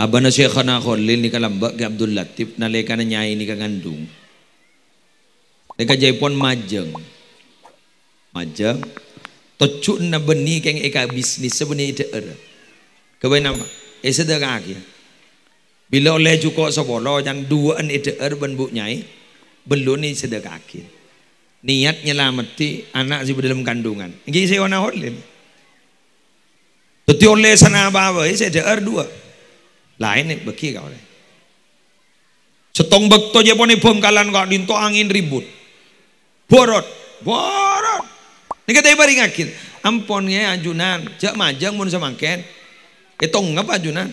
Abana Syekhana Khalil ni kalambak ke Abdul Latif na lekana nyai ni kagandung. Leka pon majeng. Majeng. Tocuk na beni keng eka bisnis sebeni ite er. Kebain nama. Esa dagak Bila oleh cukup sebolo jan duaan ite er ben bu nyai. Belum ni sedekakin. Niat nyelamati anak si dalam kandungan. Ini saya wana Khalil. Tetapi oleh sana apa-apa, saya ada dua lainnya bagi beki kau deh. Setong bekto je poni bom kalan kau dinto angin ribut. Borot, borot. Nih kata ibarat ngakin. Amponnya ajunan, jak majang mun semangken. Ya, nggak ngapa ajunan?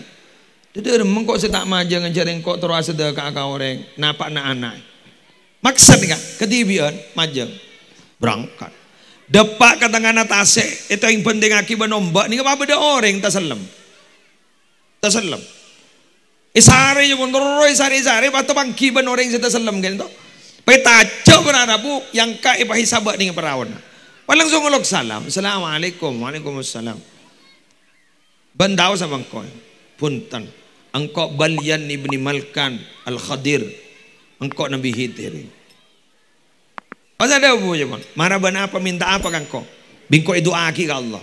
Tidak remeng kok setak majang ngejaring kok terus ada kakak orang. Napa na anak? Maksud nih kak, ketibian majang berangkat. Depak atas eh itu yang penting akibat nombak. Ini apa beda orang tasalem. Tasalem. ഇസാറി കൊണ്ടൊറോ isare isare, പത്ത് പങ്കി ബൻ orang sita selam kan itu petaca berarabu yang ka bahi sabat dengan perawan walang sungolok salam assalamualaikum waalaikumsalam bandau sama engkau puntan engkau balian ibni malkan al khadir engkau nabi hidir Masa ada apa jaman? Ya, Marabana apa minta apa kan kau? Bingko itu aki ke Allah.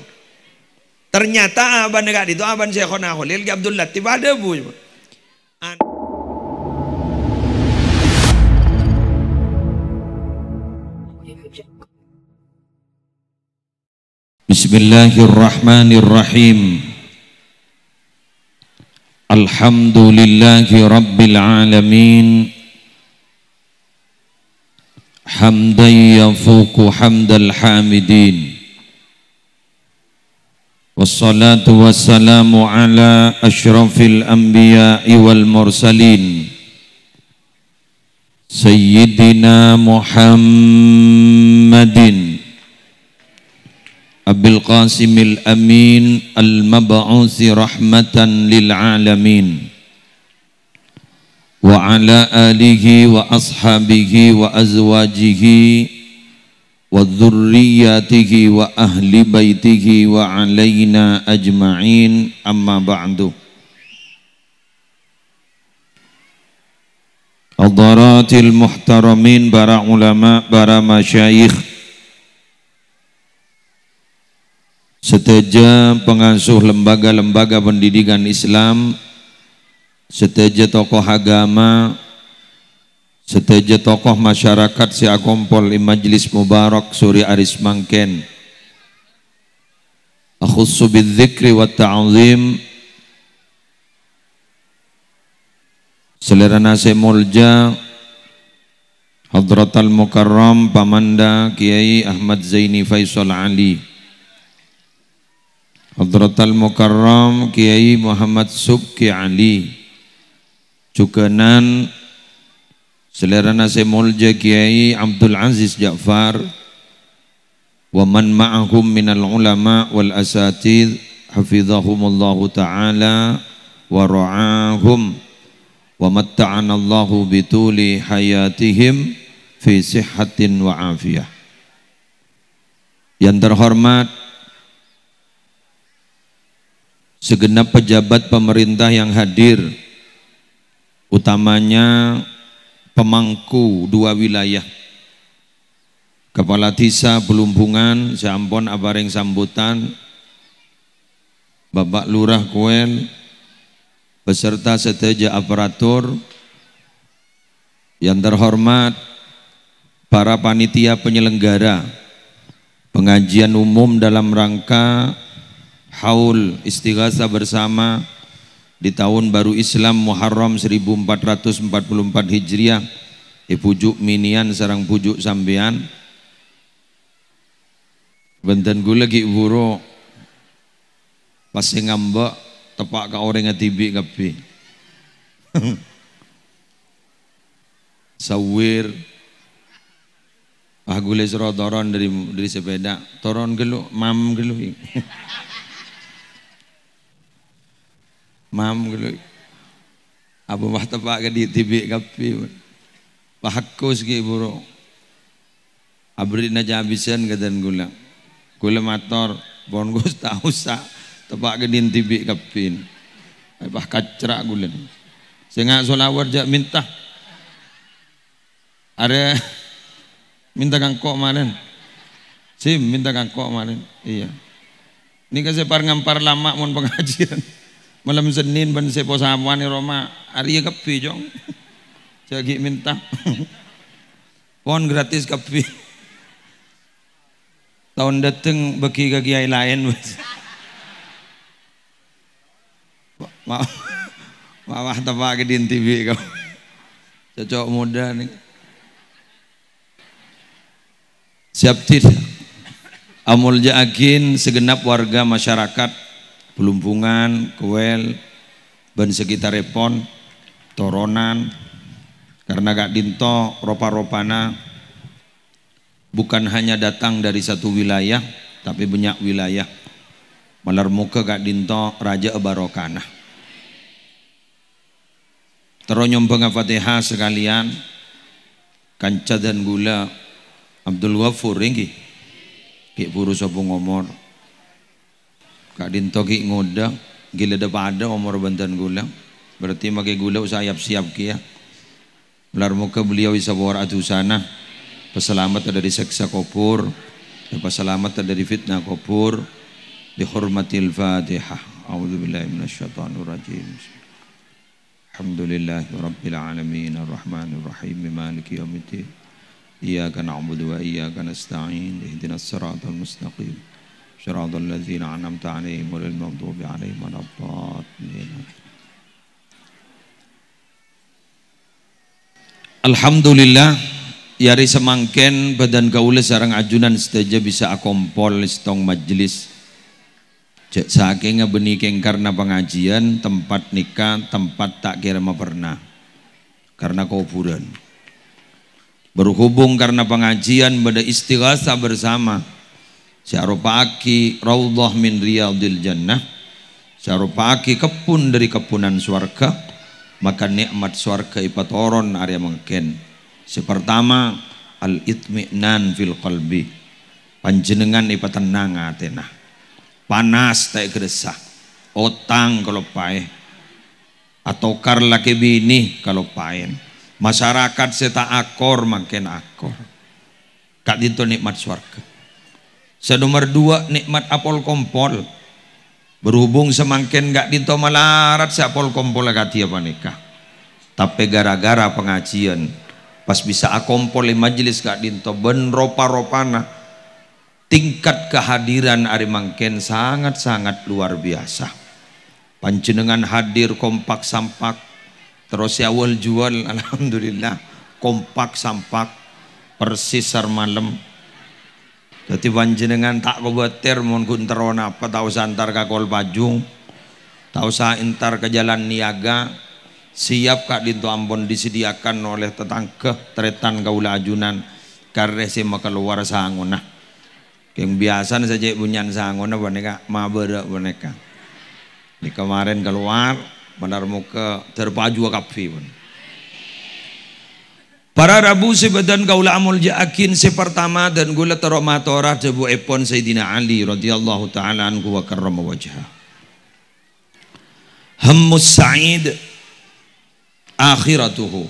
Ternyata aban dekat itu aban Syekhona Khalil Abdul Latif ada bu ya, bang and بسم الله الرحمن الرحيم الحمد لله رب العالمين حمدا يفوق حمد الحامدين والصلاة والسلام على أشرف الأنبياء والمرسلين سيدنا محمد أبي القاسم الأمين المبعوث رحمة للعالمين وعلى آله وأصحابه وأزواجه وذرياته وأهل بيته وعلينا أجمعين أما بعد حضرات المحترمين para ulama, para masyayikh seteja pengasuh lembaga-lembaga pendidikan Islam seteja tokoh agama Seteja tokoh masyarakat si agompol di majlis mubarak suri aris mangken. Akhussu bidzikri wa ta'zim. Selera nasi mulja Hadratal Mukarram Pamanda Kiai Ahmad Zaini Faisal Ali Hadratal Mukarram Kiai Muhammad Subki Ali Cukenan Selerana Semolja Kiai Abdul Aziz Ja'far wa man ma'ahum minal ulama wal asatid hafizahumullahu ta'ala wa ra'ahum wa matta'ana Allahu bituli hayatihim fi sihhatin wa afiyah yang terhormat segenap pejabat pemerintah yang hadir utamanya pemangku dua wilayah Kepala Desa Belumbungan, Jambon Abareng Sambutan, Bapak Lurah Kuel, beserta seteja aparatur yang terhormat para panitia penyelenggara pengajian umum dalam rangka haul istighasa bersama di tahun baru Islam Muharram 1444 Hijriah di pujuk minian sarang pujuk sambian benten gue lagi buru, pasti ngambek tepak ka orang ngatibi kapi sawir ah gue serotoron dari dari sepeda toron gelu mam gelu Mam gulu. apa bah tepak ke di tibi kapi. Pahakus ki buru. Abri na jabisan kadan gula. Gula mator pon gus tahu sa tepak ke di tibi kapin. Bah kacrak gula. Sengak solawar jak minta. Ada minta kangkok malen Sim minta kangkok malen Iya. Ini kasih separ ngampar lama mon pengajian malam Senin ben sepo samuan Roma hari kebi jong jagi minta pon gratis kebi tahun dateng bagi kegiatan lain maaf maaf tepak di TV kau cocok muda nih siap tidak Amul Jaakin segenap warga masyarakat Pelumpungan, Kuel, dan sekitar Repon, Toronan, karena gak dinto ropa-ropana bukan hanya datang dari satu wilayah, tapi banyak wilayah. Malar muka gak dinto Raja Ebarokana. Teronyom pengafatihah sekalian, kanca dan gula Abdul Wafur, ringgi. Kik Buru Sobong ngomor. Kadin toki ngoda gila da pada umur bantan gula. Berarti maki gula usah siap siap kia. Ya. Belar muka beliau isabora sana. Peselamat dari seksa kopur. Ya peselamat dari fitnah kopur. Dihormatil Fatihah. A'udzu billahi minasyaitonir rajim. Alhamdulillahi rabbil alamin arrahmanir rahim maliki yaumiddin. إياك نعبد وإياك نستعين اهدنا الصراط mustaqim. صراط الذين أنعمت عليهم غير المغضوب عليهم ولا الضالين Alhamdulillah yari semangken badan kaula sarang ajunan seteja bisa akompol stong majelis cek saking ngabeni karena pengajian tempat nikah tempat tak kira ma pernah karena kuburan berhubung karena pengajian pada istighasa bersama Syarupaki raudhah min riyadil jannah. Syarupaki kepun dari kepunan suarga. Maka nikmat ipat ipatoron area mengken Sepertama al itminan fil qalbi. Panjenengan ipa tenang atena. Panas tak geresah. Otang kalau paeh. Atau karla laki bini kalau paen. Masyarakat seta akor makin akor. Kak itu nikmat swarga saya nomor dua nikmat apol kompol berhubung semakin gak dinto malarat si apol kompol agak apa nikah tapi gara-gara pengajian pas bisa akompol di majelis gak dinto ben ropa-ropana tingkat kehadiran ari mangken sangat-sangat luar biasa panjenengan hadir kompak sampak terus ya awal jual alhamdulillah kompak sampak persis sar malam Dadi panjenengan tak kuwatir mun kunteron apa tau santar ke kol pajung. Tau intar ke jalan niaga. Siap kak dintu ambon disediakan oleh tetangga teretan kaula ajunan kareh sema keluar sanguna Yang biasa saja bunyan sanguna boneka mabar boneka. Di kemarin keluar benar muka terpaju kapi pun. Para Rabu sebadan kaula amul jaakin se pertama dan gula terok matorah jebu epon Sayyidina Ali radhiyallahu taala anhu wa karrama wajha. Hammus sa'id akhiratuhu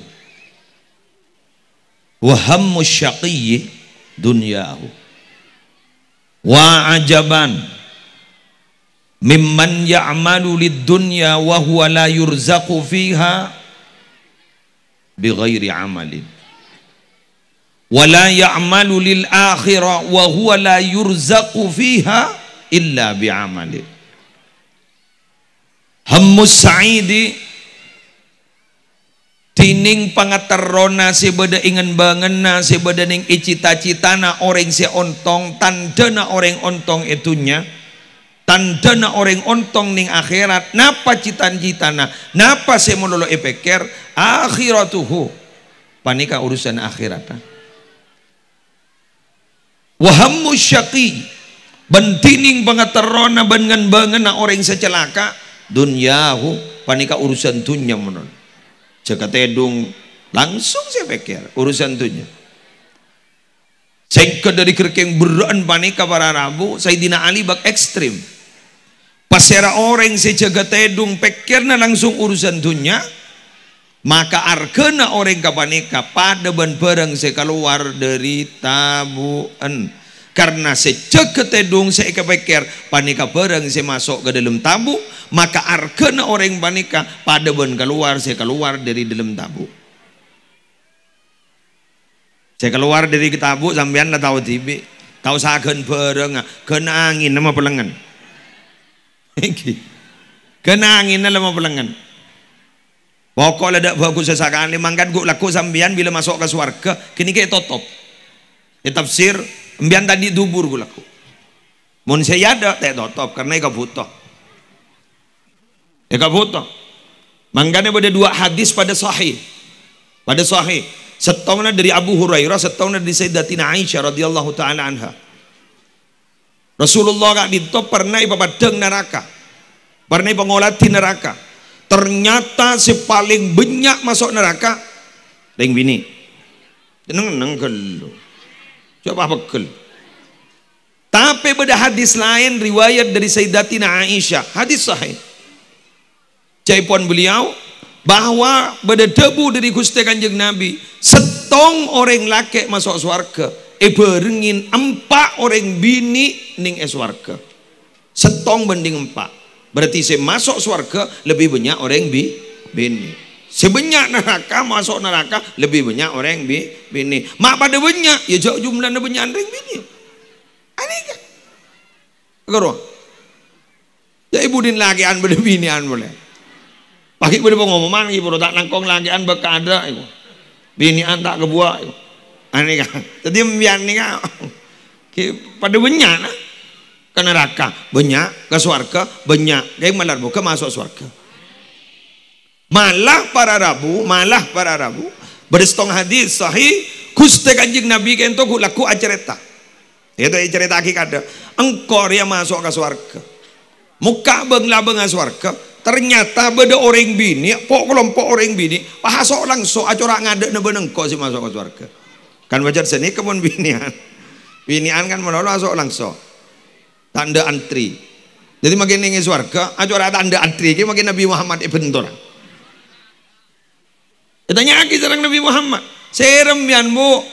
wa hammus syaqiyyi dunyahu. Wa ajaban mimman ya'malu lid-dunya wa huwa la yurzaqu fiha bighairi amalin wala ya'malu lil akhirah wa huwa la yurzaqu fiha illa amali hammus sa'idi tining pangaterona si beda ingin na si beda ning icita-cita na orang si ontong tandana orang ontong itunya tandana orang ontong ning akhirat napa cita-cita na napa si menolok epekir akhiratuhu panika urusan akhirat Wahamu syaki bentining pangaterona bangan na orang secelaka dunyahu panika urusan dunya menon jaga tedung langsung saya pikir urusan dunya sehingga dari kerkeng beran panika para rabu dina Ali bak ekstrim pasera orang sejaga tedung pikirna langsung urusan dunya maka arkena orang kapaneka pada ben pereng saya keluar dari tabuan karena seceket edung saya kepikir panika pereng saya masuk ke dalam tabu maka arkena orang panika pada ben keluar saya keluar dari dalam tabu saya keluar dari tabu sampean lah tahu tibi tahu saken pereng kena angin nama pelengan kena angin nama pelengan Pokoknya dak bagus sesakan mangkat gue laku sambian bila masuk ke suarga kini kayak totop. Ya tafsir sambian tadi dubur gue laku. Mun saya ada tak totop karena ika butuh. Ika butuh. Mangkanya pada dua hadis pada sahih. Pada sahih. Setahunnya dari Abu Hurairah, setahunnya dari Sayyidatina Aisyah radhiyallahu taala anha. Rasulullah kak dito pernah ibadah neraka. Pernah ibadah ngolati neraka ternyata si paling banyak masuk neraka ring bini tenang nengkel coba bekel tapi beda hadis lain riwayat dari Sayyidatina Aisyah hadis sahih pon beliau bahwa beda debu dari Gusti Kanjeng Nabi setong orang laki masuk swarga e berengin empat orang bini ning es warga setong banding empat Berarti saya masuk surga lebih banyak orang bi bini. Sebanyak neraka masuk neraka lebih banyak orang bi bini. Mak pada banyak ya jauh jumlahnya banyak orang bini. Aneh kan? Keruang. Ya ibu din lagi an pada bini an boleh. Pagi pada pengumuman ibu tak nangkong lagi an berkada ibu. Bini an tak kebuah ibu. Aneh kan? Jadi membiarkan kan? Pada banyak lah ke neraka banyak ke swarga banyak kayak malar buka masuk swarga malah para rabu malah para rabu beristong hadis sahih kuste kanjeng nabi kento laku acerita itu cerita aki ada engkor yang masuk ke swarga muka bengla benga swarga ternyata beda orang bini pok kelompok orang bini pahasok langsung acorak ngadek nebe nengko si masuk ke swarga kan wajar seni kemun binian binian kan menolong langsung tanda antri jadi makin ini suarga, ada orang tanda antri ini makin Nabi Muhammad ibn eh, Tora ya ditanya lagi tentang Nabi Muhammad serem yang bu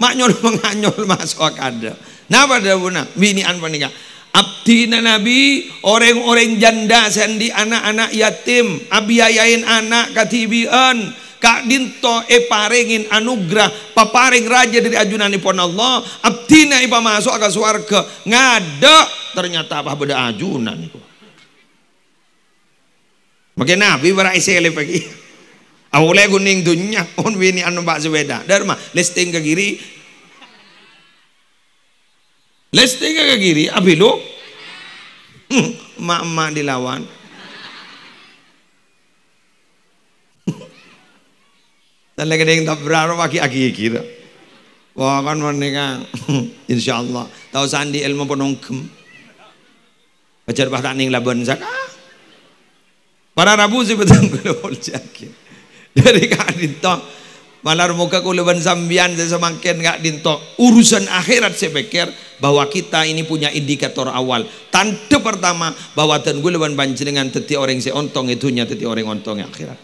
maknyol menganyol masuk ada napa ada buna ini anu panikah abdi nabi orang-orang janda sendi anak-anak yatim abiyayain anak katibian Kak dinto eparingin eh, anugerah paparing raja dari ajunanipun Allah abdina iba masuk ke swarga ngada ternyata apa beda ajunan itu Makin nabi berai sele pagi. Awalnya kuning dunia, on wini anu pak sepeda. Dharma, listing ke kiri. Listing ke kiri, abilu? Hmm, mak-mak dilawan. lagi ning tabraro pagi agi iki to. Wah kan mereka, Insya Allah, tahu sandi ilmu penungkem. Bajar bahasa ning laban zakah. Para rabu sih betul kulul jakin. Dari kak dinto malar muka kuluban sambian saya semakin kak dinto urusan akhirat saya pikir bahwa kita ini punya indikator awal. Tanda pertama bahwa ten banjir dengan teti orang seontong itunya teti orang ontong akhirat.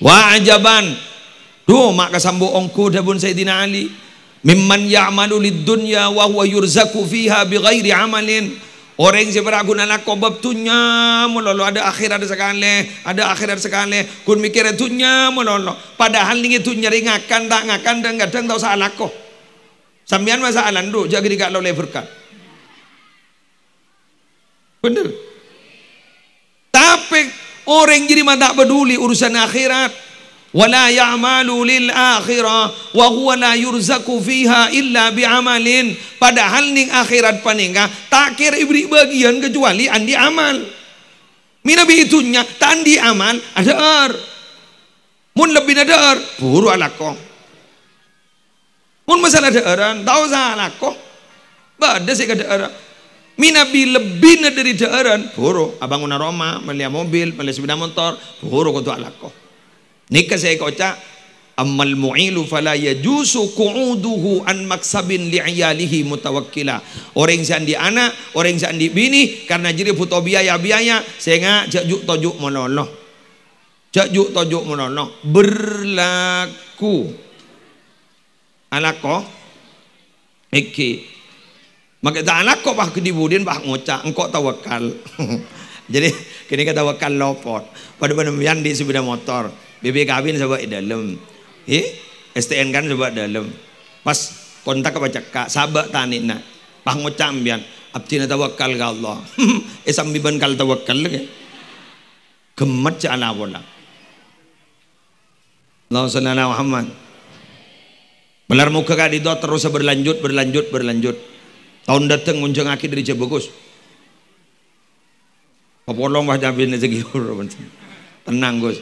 wah ajaban Tuh mak sambo ongko dabun Sayyidina Ali. Mimman ya'malu lid dunya wa huwa yurzaku fiha bighairi amalin. Orang yang beraguna nak kobab tunya mulolo ada akhir ada sekali, ada akhir ada sekali. Kun mikir tunya mulolo. Padahal ini tunya nyeringakan, tak ngakan dan ada tahu salah kok. Sambian masalah tu jaga dikak lo leverkan. Bener. Tapi orang jadi tak peduli urusan akhirat. ولا يعمل للآخرة وهو لا يرزق فيها إلا بعمل padahal ning akhirat paninga takir ibri bagian kecuali andi amal Minabi itunya, tak andi amal ada ar, mun lebih ada ar, buru alakong mun masalah ada aran, tahu sa alakong bade sik ada ar, minabi lebih dari daeran buru abang una Roma melihat mobil melihat sepeda motor buru kutu alakong Nikah saya kocak ammal mu'ilu fala yajusu qu'uduhu an maksabin li'iyalihi mutawakkila orang sandi anak orang sandi bini karena jadi puto biaya biaya sehingga jajuk tojuk monono, jajuk tojuk monono berlaku alako iki maka tak alako bah kedibudin bah ngocak engkau tawakal jadi kini kata wakal lopot pada yang di sepeda motor BB kawin coba di dalam. Hi, STN kan coba dalam. Pas kontak apa kak sabak Tani na. Pahamu cambian. Abdina tawakal ke Allah. Esam eh, biban kal tawakal lagi, Gemet ca anak wala. Allah sallallahu Muhammad. Belar muka kak dido terus berlanjut berlanjut berlanjut. Tahun datang unjung aki dari Jabogus. Popolong wah jamin rezeki Tenang Gus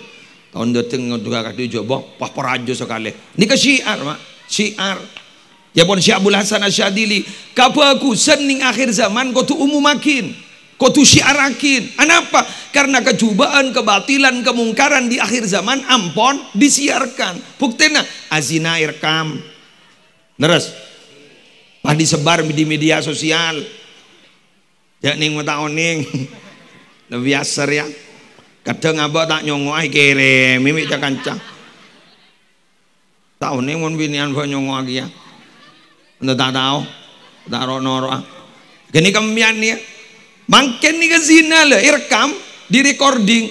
tahun dateng dua kali jobok pah perajo sekali ni ke syiar mak syiar ya pun sana syiar asyadili kapa aku sening akhir zaman kau tu makin kau tu syiarakin kenapa karena kecubaan kebatilan kemungkaran di akhir zaman ampon disiarkan buktinya azina irkam neres pah disebar di media sosial ya ning mata oning lebih asar ya kadang apa tak nyongo ai kere mimik cak kancang tahu nih mun binian apa nyongo lagi ya Anda tak tahu tak rono roa ah. gini kemian ni ya. mangken nih ke zina le irkam di recording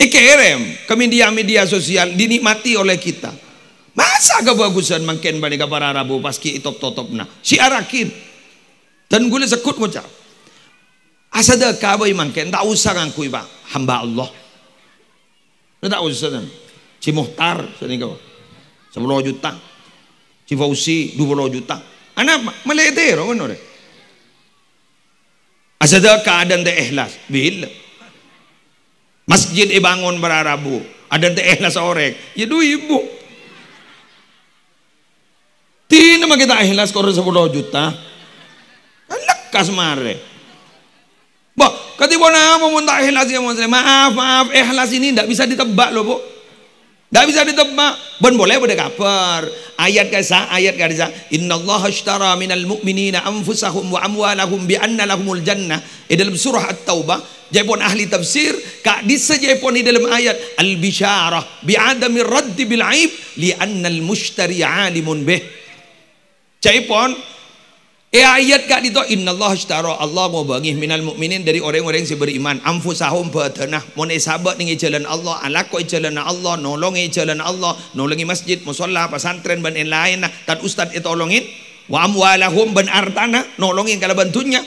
eh, ikerem ke media-media sosial dinikmati oleh kita masa kebagusan mangken bani para rabu paski itop totop nah si arakin dan gule sekut ngucap Asada iman mangke, ndak usah ngaku iba hamba Allah. Ndak usah Si Muhtar sedengko. 10 juta. Si Fauzi 20 juta. Anak meleter ngono deh. Asada keadaan teh ikhlas. Bil. Masjid dibangun berarabu. Ada teh ikhlas orek. Ya duit ibu. Tina kita ikhlas kor 10 juta. Lekas mare. Bah, ketika nama minta ikhlas ya Mas. Maaf, maaf, ikhlas ini tidak bisa ditebak loh, Bu. Tidak bisa ditebak. Ben boleh boleh kabar. Ayat kasa, ayat kasa. Inna Allah ashtara minal mu'minina anfusahum wa amwalahum bi anna lahumul jannah. Di dalam surah At-Taubah. pun ahli tafsir. Kak disa jaipun di dalam ayat. Al-bisharah bi bi'adami raddi bil'aib. anna al-mushtari alimun bih. pun Eh ayat kat dito innallaha ishtara Allah mubangi minal mukminin dari orang-orang yang si amfu amfusahum batanah mone sabat ning jalan Allah alako jalan Allah nolong jalan Allah nolongi masjid masalah pesantren dan lain lain nah tan ustaz itolongin wa amwalahum ban artana nolongin kalau bantunya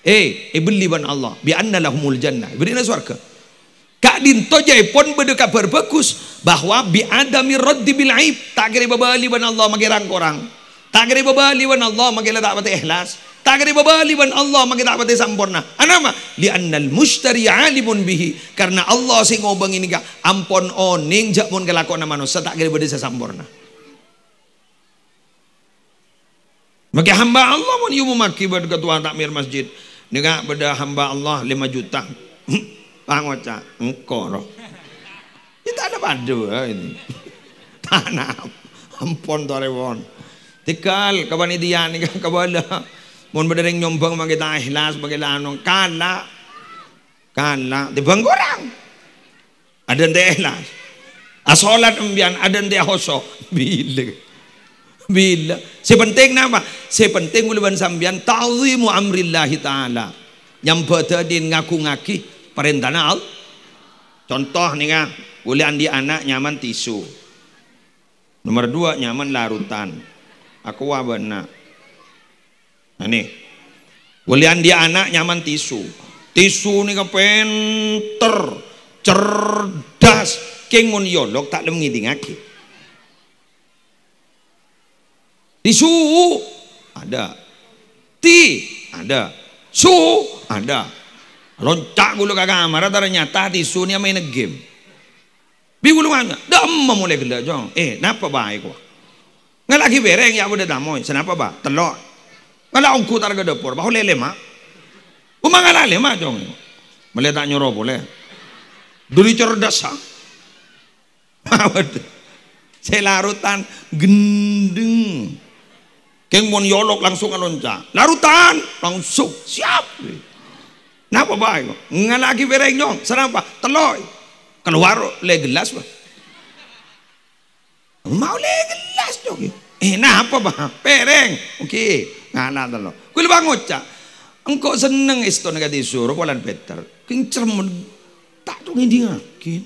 eh ibli eh, ban Allah bi anna lahumul jannah beri na surga Kak din tojai pon bedu berbekus bagus bahwa bi adami raddi bil aib tak kira babali ban Allah magerang korang Tagri baba liwan Allah magila dapat ikhlas. Tagri baba liwan Allah magila dapat sampurna. Anama li annal mushtari alimun bihi karena Allah sing ngobeng ini ka ampon oning jak mun nama manusia tagri bade sempurna. Maka hamba Allah mun yumu makibat ketua takmir masjid. Nika beda hamba Allah 5 juta. Pangoca hmm, engko Kita ada padu eh, ini. Tanah ampon torewon. Tikal kabanidiyan ka kabala. Mun berdering nyombang bagi ta ikhlas bagi lanong kala kala di bangkorang. Ada ente ikhlas. Asolat ah, biyan, ada ente ahoso. Bila bila si penting nama si penting uluban sambian ta'zimu amrillahi ta'ala yang din ngaku ngaki na al contoh nih kan boleh andi anak nyaman tisu nomor dua nyaman larutan aku wabana nah ini, walian dia anak nyaman tisu tisu ini kepenter cerdas king mun yolok tak lem aki, tisu ada ti ada su ada loncak gulu kakak kamar, ternyata tisu ini main game bi gulu mana dah mulai gelak jong eh napa baik wak nggak lagi bereng ya udah damoy. Senapa ba? Telok. nggak lagi ungkut ka dapur. Bahu lele ma. nggak lele ma jong. melihat tak nyuruh boleh. Duri cerdas ha. Saya Selarutan gendeng. Keng mon yolok langsung alonca. Larutan langsung siap. Napa ba? nggak lagi bereng jong. Senapa? Telok. Keluar le gelas ba. Maulay gelas jogi. Ina eh, apa bah? Pereng. oke Ngana lo Kuil bangocha. Engkau seneng isto naga disuruh walan Peter. King cermun tak tuh hindi ngakin.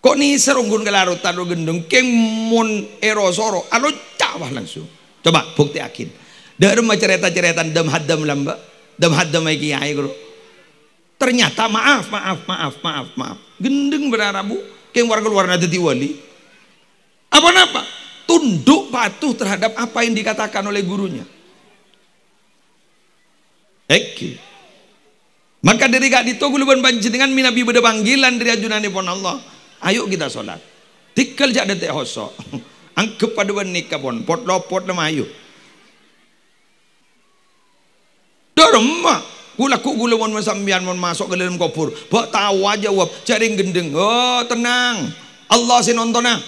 Kok ni serunggun kelarutan gendeng king mun erosoro alo anu cawah langsung. Coba bukti akin. Dari cerita-cerita dem hadam lamba, Dem hadam lagi kiai guru. Ternyata maaf, maaf, maaf, maaf, maaf. Gendeng berarabu, keng warga luar nanti wali. Apa napa? Tunduk patuh terhadap apa yang dikatakan oleh gurunya. Eki. Maka dari gak dito guluban dengan minabi beda panggilan dari ajunani pon Allah. Ayo kita sholat. Tikal jak detik hoso. Angkep pada nikah pon pot lopot lemah ayo. Dorma. Gula ku gula mon masambian mon masuk ke dalam kopur. Bok tawa jawab jaring gendeng. Oh tenang. Allah nontonah.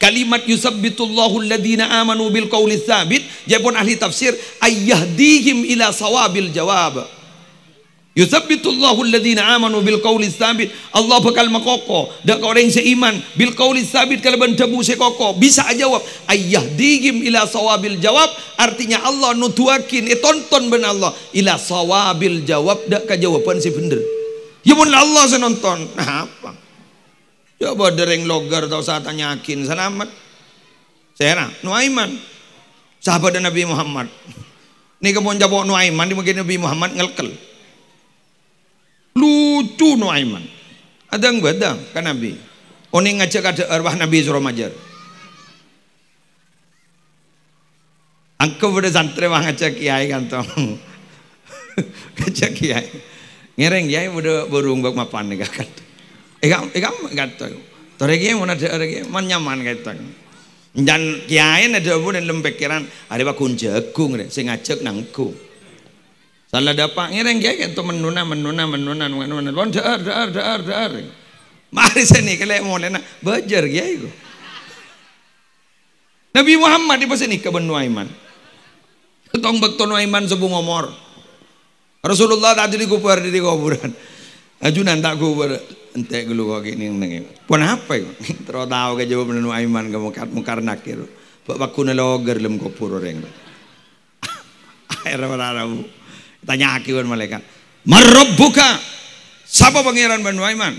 Kalimat yusabbitullahu alladhina amanu bil qawli tsabit, pun ahli tafsir ayyahdihim ila sawabil jawab. Yusabbitullahu alladhina amanu bil qawli thabit Allah bakal makoko dak orang seiman bil qawli thabit kalau bentebu sekoko bisa jawab ayyahdihim ila sawabil jawab artinya Allah nutuakin eh tonton ben Allah ila sawabil jawab dak kajawaban si bener. Ya Allah senonton. Nah, apa? Ya dereng logar tau saat tanya akin selamat. Sera Nuaiman. Sahabat Nabi Muhammad. Ini kemon jabo Nuaiman di mungkin Nabi Muhammad ngelkel. Lucu Nuaiman. ada yang beda kan Nabi. Oni oh, ngajak ada arwah Nabi suruh majar. Angka pada santri wah ngajak kiai kan toh. ngajak kiai. Ngereng kiai udah burung bak mapan nih kan. Eka eka Tore kiye mona tore kiye man nyaman kata. Dan kiai ada pun dalam ada pak kunjagung re, sing nangku. Salah dapat ngireng kiai kan menuna menuna menuna menuna. Bon dar dar dar Mari sini kalau mau na belajar kiai ku. Nabi Muhammad di sini ke benua iman. Ketong bekton iman sebung omor. Rasulullah tadi dikubur di kuburan. Ajunan tak kuber ente gulu kok ini nengi. Pun apa ya? Terus tahu ke jawab nenu aiman kamu kat mukar nakir. Pak baku neloger lem kopur orang. Air orang Tanya akibat malaikat. buka. Siapa pangeran Banu Aiman?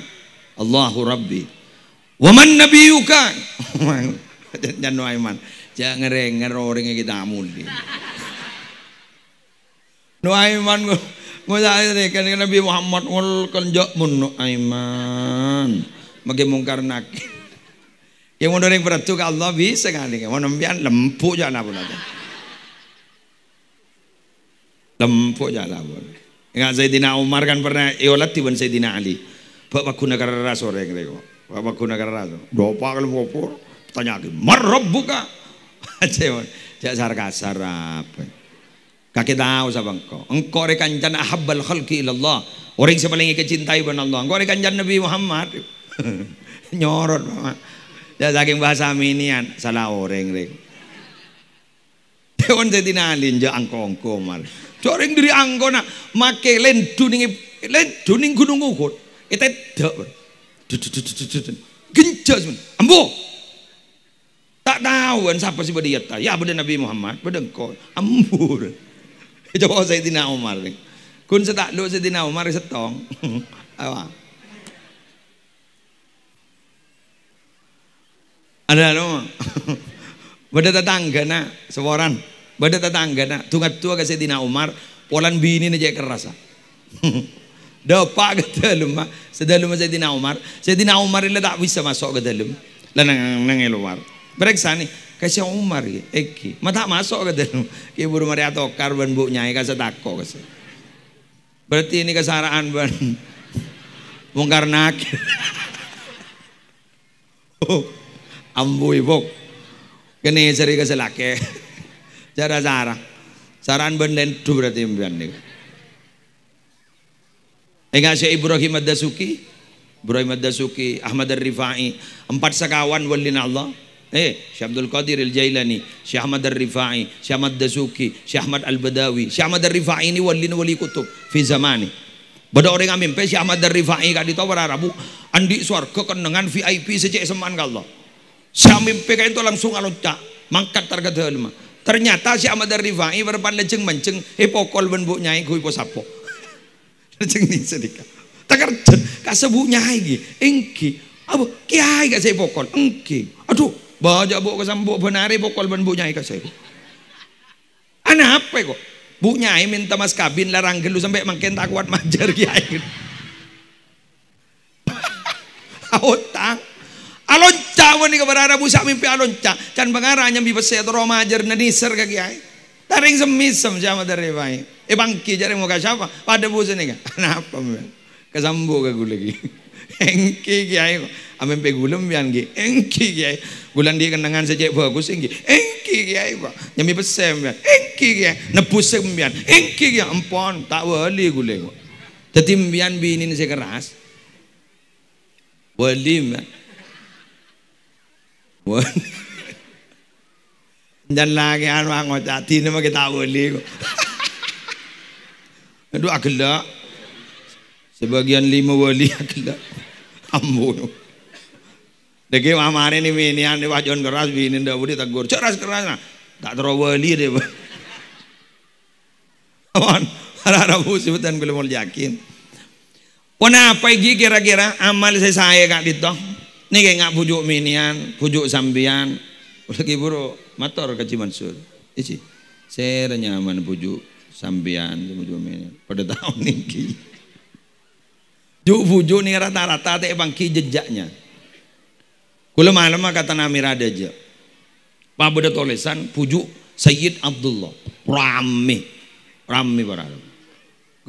Allahu Rabbi. Waman Nabi nabiyuka. Jangan Aiman. Jangan ngereng yang kita amul. Nuaiman gue kan Nabi Muhammad wal kenjok munu aiman. bagi mungkar nak. Yang mau dorong berat juga Allah bisa kali. Mau nembian lempu jangan apa nanti. Lempu jangan apa. saya Sayyidina Umar kan pernah iolat tiban Sayyidina Ali. Bapak guna karena rasul yang mereka. Bapak guna karena rasul. Dopa kalau popor. Tanya lagi. Marab buka. Jangan sarkas apa? Kakek tahu sabang engkau. Engkau rekan jana ahabbal khalki ilallah. Orang yang paling kecintai benar Allah. Engkau rekan jana Nabi Muhammad. Nyorot mama. Ya saking bahasa Minian. Salah orang reng Dewan jadi nalin jauh angko-angko mal. Coring diri angko nak make len duning len duning gunung ukur. Kita dek. Genjas pun. Ambo. Tak tahu kan siapa sih dia Ya benda Nabi Muhammad. Benda engkau. Ambur. Coba Sayyidina Umar nih. Kun setak duk Sayyidina Umar setong. Apa? Ada lu. Bada tetangga nak seworan. Bada tetangga nak tungat tua ke Sayyidina Umar polan bini aja kerasa. Dapak ke dalam mah. Sedalam Sayyidina Umar. Sayyidina Umar ila tak bisa masuk ke dalam. Lanang nang luar. Periksa nih. Kasih Umar ya, eki. Mata masuk kata nu. Ki buru mari atokar ban bu nyai kasih tako kasih. Berarti ini kesaraan ban. Mungkar nak. oh, ambu ibu. Kene seri kasih laki. Cara cara. Saran ban dan tu berarti ban ni. Enggak si Ibrahim Ad-Dasuki, Ibrahim Ad-Dasuki, Ahmad Ar-Rifai, empat sekawan wallin Allah, Eh, Syekh Abdul Qadir Al-Jailani, Syekh Ahmad Ar-Rifai, Syekh Ahmad Dazuki, Syekh Ahmad Al-Badawi. Syekh Ahmad Ar-Rifai ini walin wali kutub fi zamani. pada orang ngamin pe Syekh Ahmad Ar-Rifai ka ditawar Rabu andi swarga kenengan VIP sejak seman ka Allah. Syekh mimpi ka itu langsung alonca mangkat targa dalma. Ternyata Syekh Ahmad Ar-Rifai berpan lejeng menceng eh pokol ben bu nyai kuwi posapo. lejeng ni sedika. takar Takerjen kasebu nyai iki. Engki. Abu kiai gak saya pokol? Engki. Aduh, Baja buk ke sambuk benari pokol ben bu nyai saya. Anak apa kok? Bu nyai minta mas kabin larang gelu sampai makin tak kuat majar kiai. Aotang. Alonca wani kebarara busa mimpi alonca. Can bangara nyambi besi atau roma ajar ser ke kiai. Taring semisem sama dari bayi. Eh bangki jari muka siapa? Pada bu sini kan? apa Kesambu ke gulegi. lagi engki kiai ame pe gulum pian nggih engki kiai gulan di kenangan sejak bagus engki engki kiai kok nyami pesem pian engki kiai nebus pian engki kiai empon tak wali gule kok dadi pian bini sing keras wali pian wali dan lagi anu ah, ngocak dine mah kita wali kok aduh agelak sebagian lima wali agelak Ambuno. Deki ini ni minian ni wajon keras bini ndak budi tegur keras keras nah. Tak terobali deh. Awan harara musibetan kula mul yakin. Wana apa iki kira-kira amal saya kak dito? Niki ngak pujuk minian, pujuk sambian. Lagi buru motor ke Mansur. Isi. Saya nyaman pujuk sambian pujuk minian pada tahun ini. Juk bujuk nih rata-rata teh pangki jejaknya. Kula malam kata nami rada aja. Pak beda tulisan pujuk Sayyid Abdullah. Rame. Rame barang.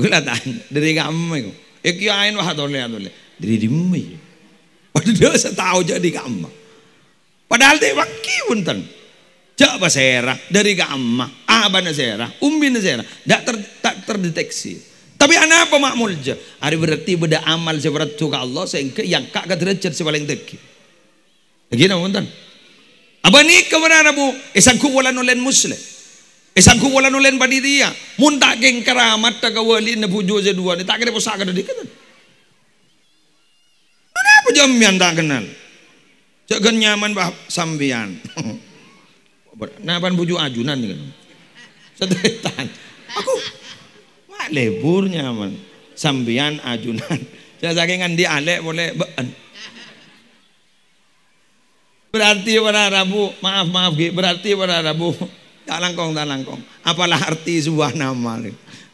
Kula tanya dari kamu. Iki eh, ain wah tole tole. Dari dimu. Padahal tahu jadi kamu. Padahal dia pangki punten. Jak basera dari kamu. Ah bana serah, umbi serah. Tak ter, tak terdeteksi. Tapi anak apa makmul je? Hari berarti beda amal seberat tuh Allah sehingga yang kak kederajat sebaling deki. Lagi nak mantan. Apa ni kebenaran abu? Esangku wala nulen muslim. Esangku wala nulen badi dia. Mun geng keramat tak kawali nebu joze dua ni tak kira posak ada di kenal. Kenapa yang tak kenal? Jangan nyaman bah sambian. Kenapa buju ajunan ni kan? Aku leburnya man. Sambian ajunan. Saya sakingan di alek boleh Berarti pada Rabu, maaf maaf berarti pada Rabu tak langkong tak langkong. Apalah arti sebuah nama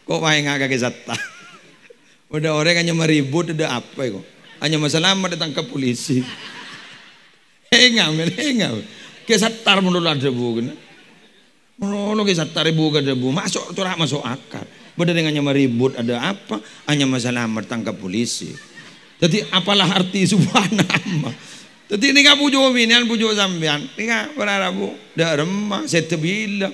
Kok wae ngagak zata. Udah orang hanya meribut udah apa kok. Hanya masalah datang ke polisi. Hengam, hengam. Ke satar menurut ada bu kena. Menurut ke satar ibu ke debu. Masuk curah masuk akal. Beda dengan nyama ribut ada apa? Hanya masalah mertangkap polisi. Jadi apalah arti sebuah nama. Jadi ini kan pujuk binian, pujuk sambian. Ini kan berharap bu. Dak remah, saya Mana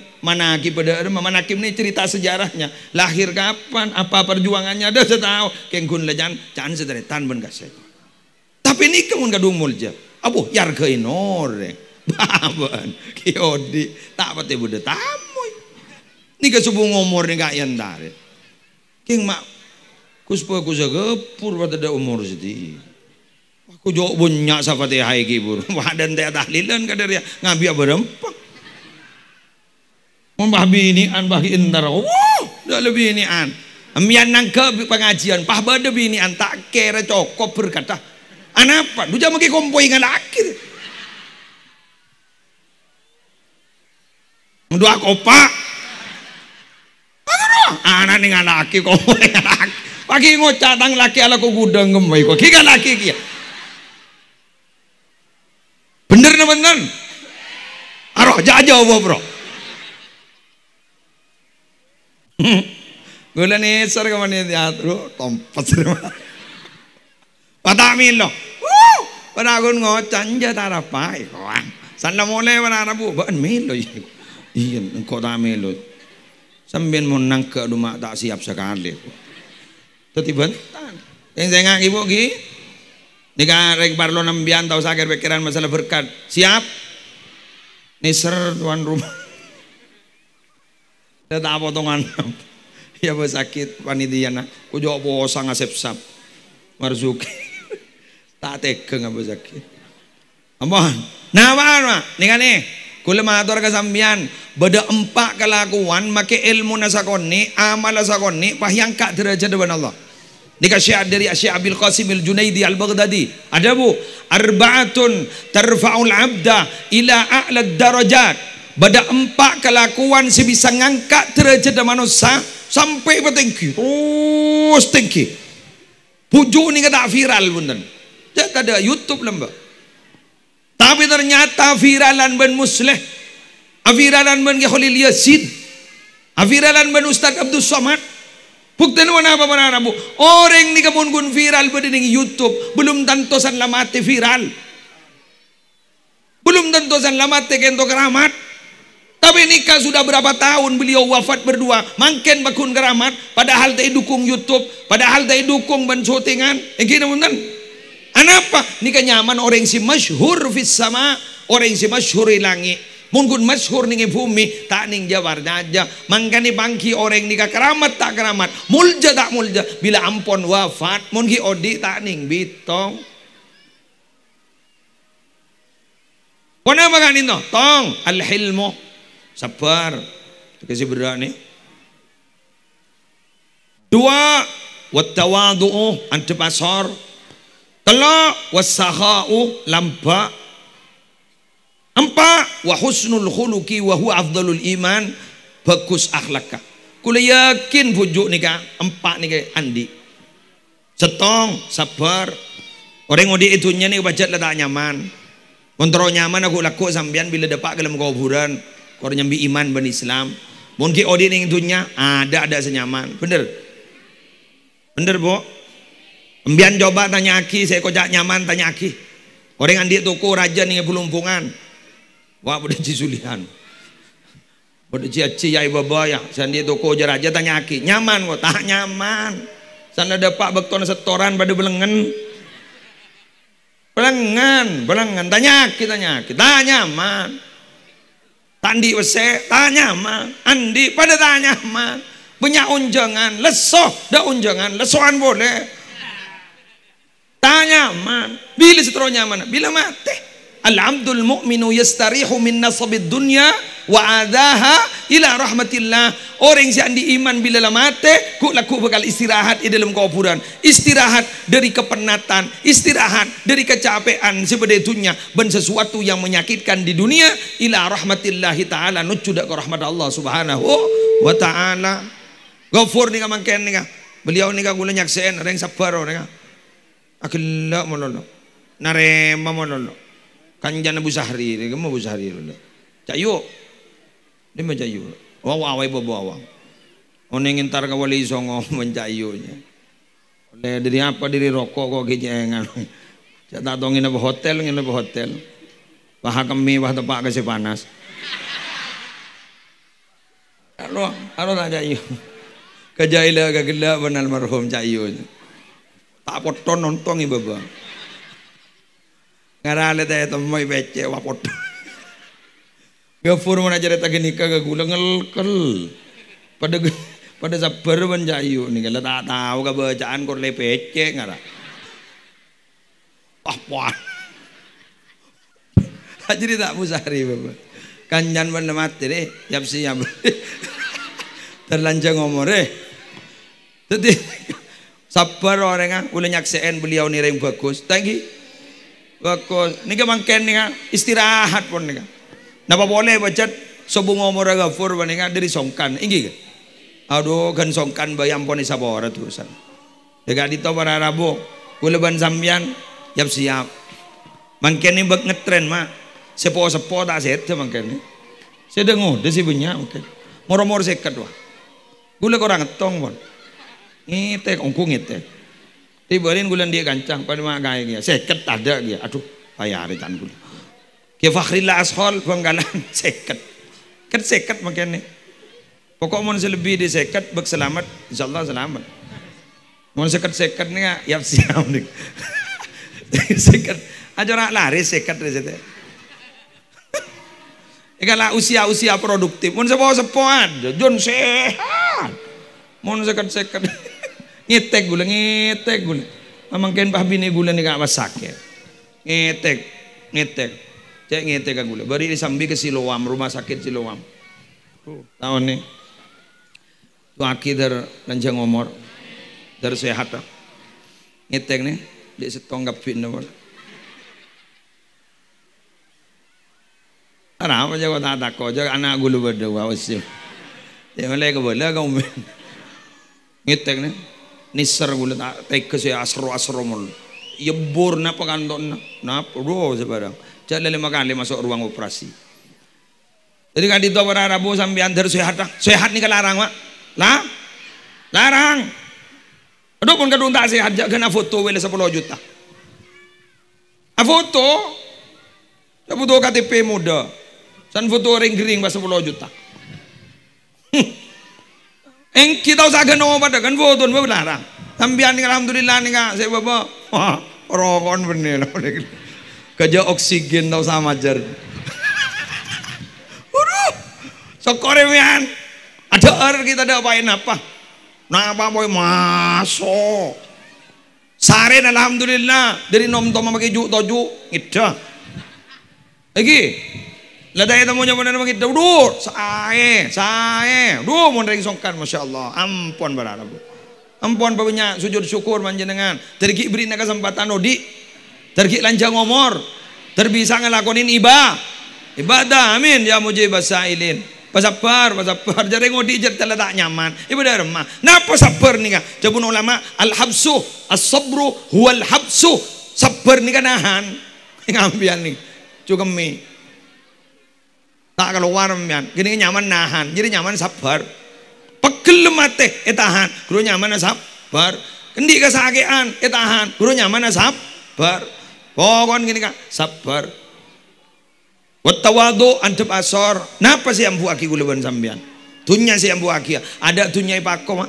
Manakib pada remah. Manakib ini cerita sejarahnya. Lahir kapan, apa perjuangannya. Dah saya tahu. Kengkun lejan, jangan saya tan ben saya. Tapi ini kamu gak dungul mulja. Apa? yargain ke inore. Kiodi. Tak apa pati budak tamu tiga subuh umur nih kak yantar, king mak kuspo aku jaga pur pada ada umur sedih aku jauh sahabat sapati ya, hai kibur wadan teh tahlilan kadar ya ngabia berempat Membahbi ini an bahi intar. Wah, dah lebih ini an. Amian nangke pengajian. Pah bade ini an tak kere cokop berkata. anapa, lu Duja mungkin kompoi ngan akhir. Mendua kopak anak nih anak aki kok pagi ngocak laki ala kok gudang ngemai kok kan laki kia, ya? bener na bener aroh jaja apa bro Gula nih sar kemana dia tuh tompet Patamin lo. Woo! Panagon ngo apa, tarapai. Sana mole wana na bu ban milo. Iyan iya, ko milo. Sambil mau nangke rumah tak siap sekali tiba-tiba, yang saya ngaki bu ki nikah rek parlo nambian tau sakir pikiran masalah berkat siap niser tuan rumah saya tak potongan ya bu sakit panitia nak jawab bosan ngasep sap marzuki tak tega nggak bu sakit Ambon, nah apa nih kan nih? Kula matur ke sampean, beda empat kelakuan make ilmu nasakoni, amal nasakoni, pahyang kak derajat depan Allah. Nika syiar dari Syekh Abil Qasim Al Junaidi Al Baghdadi. Ada bu arbaatun tarfaul abda ila a'la darajat. Pada empat kelakuan si bisa ngangkat derajat de manusia sampai bertinggi. Terus tinggi. Pujuk ni kata viral pun tadi. Tak ada YouTube lembah. Tapi ternyata viralan ben Musleh, ah, viralan ben Khalil Yasin, aviralan ah, ben Ustaz Abdul Somad. Bukti mana apa para bu? Orang ni kemun gun viral berdiri di YouTube belum tentu san viral. Belum tentu san kento keramat. Tapi nikah sudah berapa tahun beliau wafat berdua. mungkin bakun keramat. Padahal tak dukung YouTube. Padahal tak dukung bensotingan. Yang kita Anapa? Nika nyaman orang si masyhur fis sama, orang si masyhur langit. Mungkin masyhur ning bumi tak ning jawar aja. Mangkani bangki orang nika keramat tak keramat, mulja tak mulja. Bila ampon wafat, mungkin odi tak ning bitong. Kona makan itu, tong al hilmu, sabar, kasih berani. Dua, wat tawadu, antepasor, Telo wasahau lampa. Empat wahusnul husnul wahu afdalul iman bagus akhlaknya. Kula yakin bujuk nika empat nika Andi. Setong sabar. Orang ngodi nya nih baca letak nyaman. Kontrol nyaman aku laku sambian bila dapat dalam kuburan. Kau nyambi iman ben Islam. Mungkin odi itu nya ada ah, ada senyaman. Bener. Bener, boh Embian coba tanya aki, saya kocak nyaman tanya aki. Orang andi toko raja nih belum belumpungan. Wah udah cisulian. Udah ciaci ya baba ya. tuku toko raja tanya aki. Nyaman kok tak nyaman. Sana ada pak bekton setoran pada belengen. Belengen, belengen. Tanya aki, tanya aki. Tak nyaman. Tandi wese, tak nyaman. Andi pada tak nyaman. Punya unjangan, lesoh, dah unjangan, lesohan boleh. Tanya man, bila seterusnya mana? Bila mati. Al-abdul mu'minu yastarihu min nasabid dunya wa adaha ila rahmatillah. Orang yang diiman bila lah mati, ku laku bakal istirahat di dalam kuburan. Istirahat dari kepenatan, istirahat dari kecapean seperti itunya. Ben sesuatu yang menyakitkan di dunia ila rahmatillah ta'ala nucudak ke rahmat Allah subhanahu wa ta'ala. nih ni mangken ni Beliau ni kula nyaksian, ada yang sabar orang. Akilla monono Narema monono Kanjana Bu Sahri, gemo Bu Sahri lolo. Cayu. Dima cayu. Wawa awai bobo awang. Oneng entar wali songo mencayunya. Oleh dari apa dari rokok kok kicengan. Cak tak hotel, nginep hotel, nginep hotel. Paha kemi, paha tepak kasih panas. Kalau, kalau tak cayu. kejailah kagelah benal marhum cayunya. Tak potong nontong ya bapak. Ngarale teh temoi bece wapot. Gafur mana cerita gini kagak gula ngelkel. Pada pada sabar penjayu nih kalau tak tahu gak bacaan kor lepece ngara. Wah puan. Jadi tak musari bapak. jangan bener mati deh, siap siap. Terlanjang ngomor deh. Jadi Sabar orangnya, ah. boleh nyaksikan beliau nih yang bagus. Thank you. Bagus. Nih mungkin nih ah. istirahat pun nih. Ah. Napa boleh baca sebuah ngomor gafur nih dari songkan. ini kan? Aduh kan songkan bayam sabar orang terusan. Dekat itu para rabo, boleh ban sambian, siap siap. mungkin nih bak ngetren mak. Sepo sepo tak set mangken nih. Saya dengar, oh, dia sih punya, oke. Okay. Moro-moro sekat wah. Gula korang tong pun ngitek ongku tiba tibarin gulan dia gancang, pada mak gaya dia seket ada dia aduh hari tan gula ke fakhrillah ashol banggalan seket ket seket ni pokok mon selebih di seket bek selamat insyaallah selamat mon seket seket nih ah, ya siap nih seket aja orang lari seket ni seket Ikalah usia-usia produktif. Mun sepo sepoan, jon sehat. Mun seket seket ngetek gula ngetek gula Mamang kain pah bini gula ni kak sakit. ngetek ngetek cek ngetek gula bari sambil ke Siloam rumah sakit Siloam oh. tahun ni tuaki dar lanjang umur dar sehat ngetek ni dia setonggap fitna bola Kenapa jago tak tak kau jago anak gulu berdua wajib. Dia mulai kebola bola kau ngetek nih Nisar నిస్సరగులు ah, ya, asro asro mon Yebur ya, napa dona, Napa do sebarang. jalan lima kali masuk ruang operasi. Jadi kan itu para Rabu sampai antar sehat lah Sehat nih kelarang, Mak. Lah? Larang. Aduh pun kadung tak sehat jak kena foto wele sepuluh juta. A ah, foto Ya foto KTP muda. San foto ring-ring 10 juta. Eng kita usah geno pada kan wo tuan belara. Tambian nih alhamdulillah nih kak saya bawa rokon bener. Kerja oksigen tau sama jar. Udah, sokoremean. Ada air er kita ada apain apa? Nah apa boy masuk. Saren alhamdulillah dari nom toma pakai juk toju. Itu. Lagi. Lah daya mau mana nama kita udur, saya, sae, mohon mau songkan, masya Allah, ampun berharap. Ampun pawenya sujud syukur manjenengan. terkik beri nak kesempatan odi, terkik lanjang ngomor, terbisa ngelakonin iba, ibadah, amin ya mujib sailin. Pasabar, pasabar. Jadi ngodi jadi tak nyaman. Ibu dah remah. Napa sabar nih kak? Coba ulama al habsu as sabru huwal habsu. Sabar nih kan nahan. Ngambil nih. cukup mie tak keluar mian gini nyaman nahan jadi nyaman sabar pegel mate etahan. tahan guru nyaman sabar kendi kesakian etahan. tahan guru nyaman sabar Pohon gini kak sabar watawado antep asor napa sih yang ambu aki guleban sambian tunya sih yang ambu aki ada tunya ipako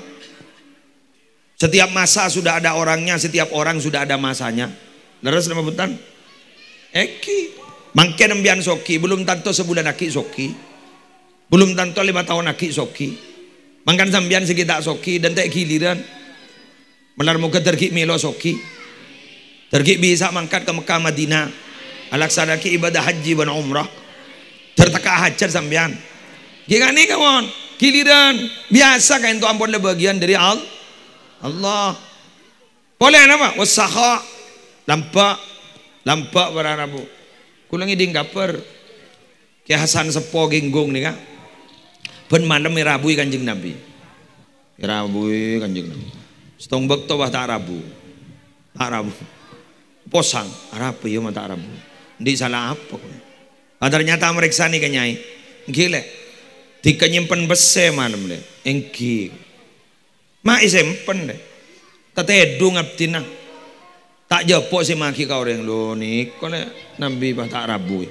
setiap masa sudah ada orangnya, setiap orang sudah ada masanya. Leres nama butan? Eki. Mangke nembian soki, belum tentu sebulan aki soki. Belum tentu lima tahun aki soki. Mangkan sambian sekitar soki dan tak giliran. Melar muka terkik milo soki. Terkik bisa mangkat ke Mekah Madinah. Alaksanaki ibadah haji dan umrah. Terteka hajar sambian. Gak nih kawan. Giliran. Biasa kan itu ampun bagian dari al Allah. Boleh nama Wasaha. Lampak. Lampak beranabu kulangi dinggaper Ki Hasan Sepo genggong nih kak ben mandem Rabu kanjeng Nabi Rabu kanjeng Nabi setong bekto wah tak rabu tak rabu posang Arab yo mata tak rabu di salah apa nah, ternyata meriksa nih kenyai gile dikenyimpen bese mandem deh engki ma isempen deh tetedung abdinah tak jepok sih maki kau orang lo nih kau bah tak rabu ya.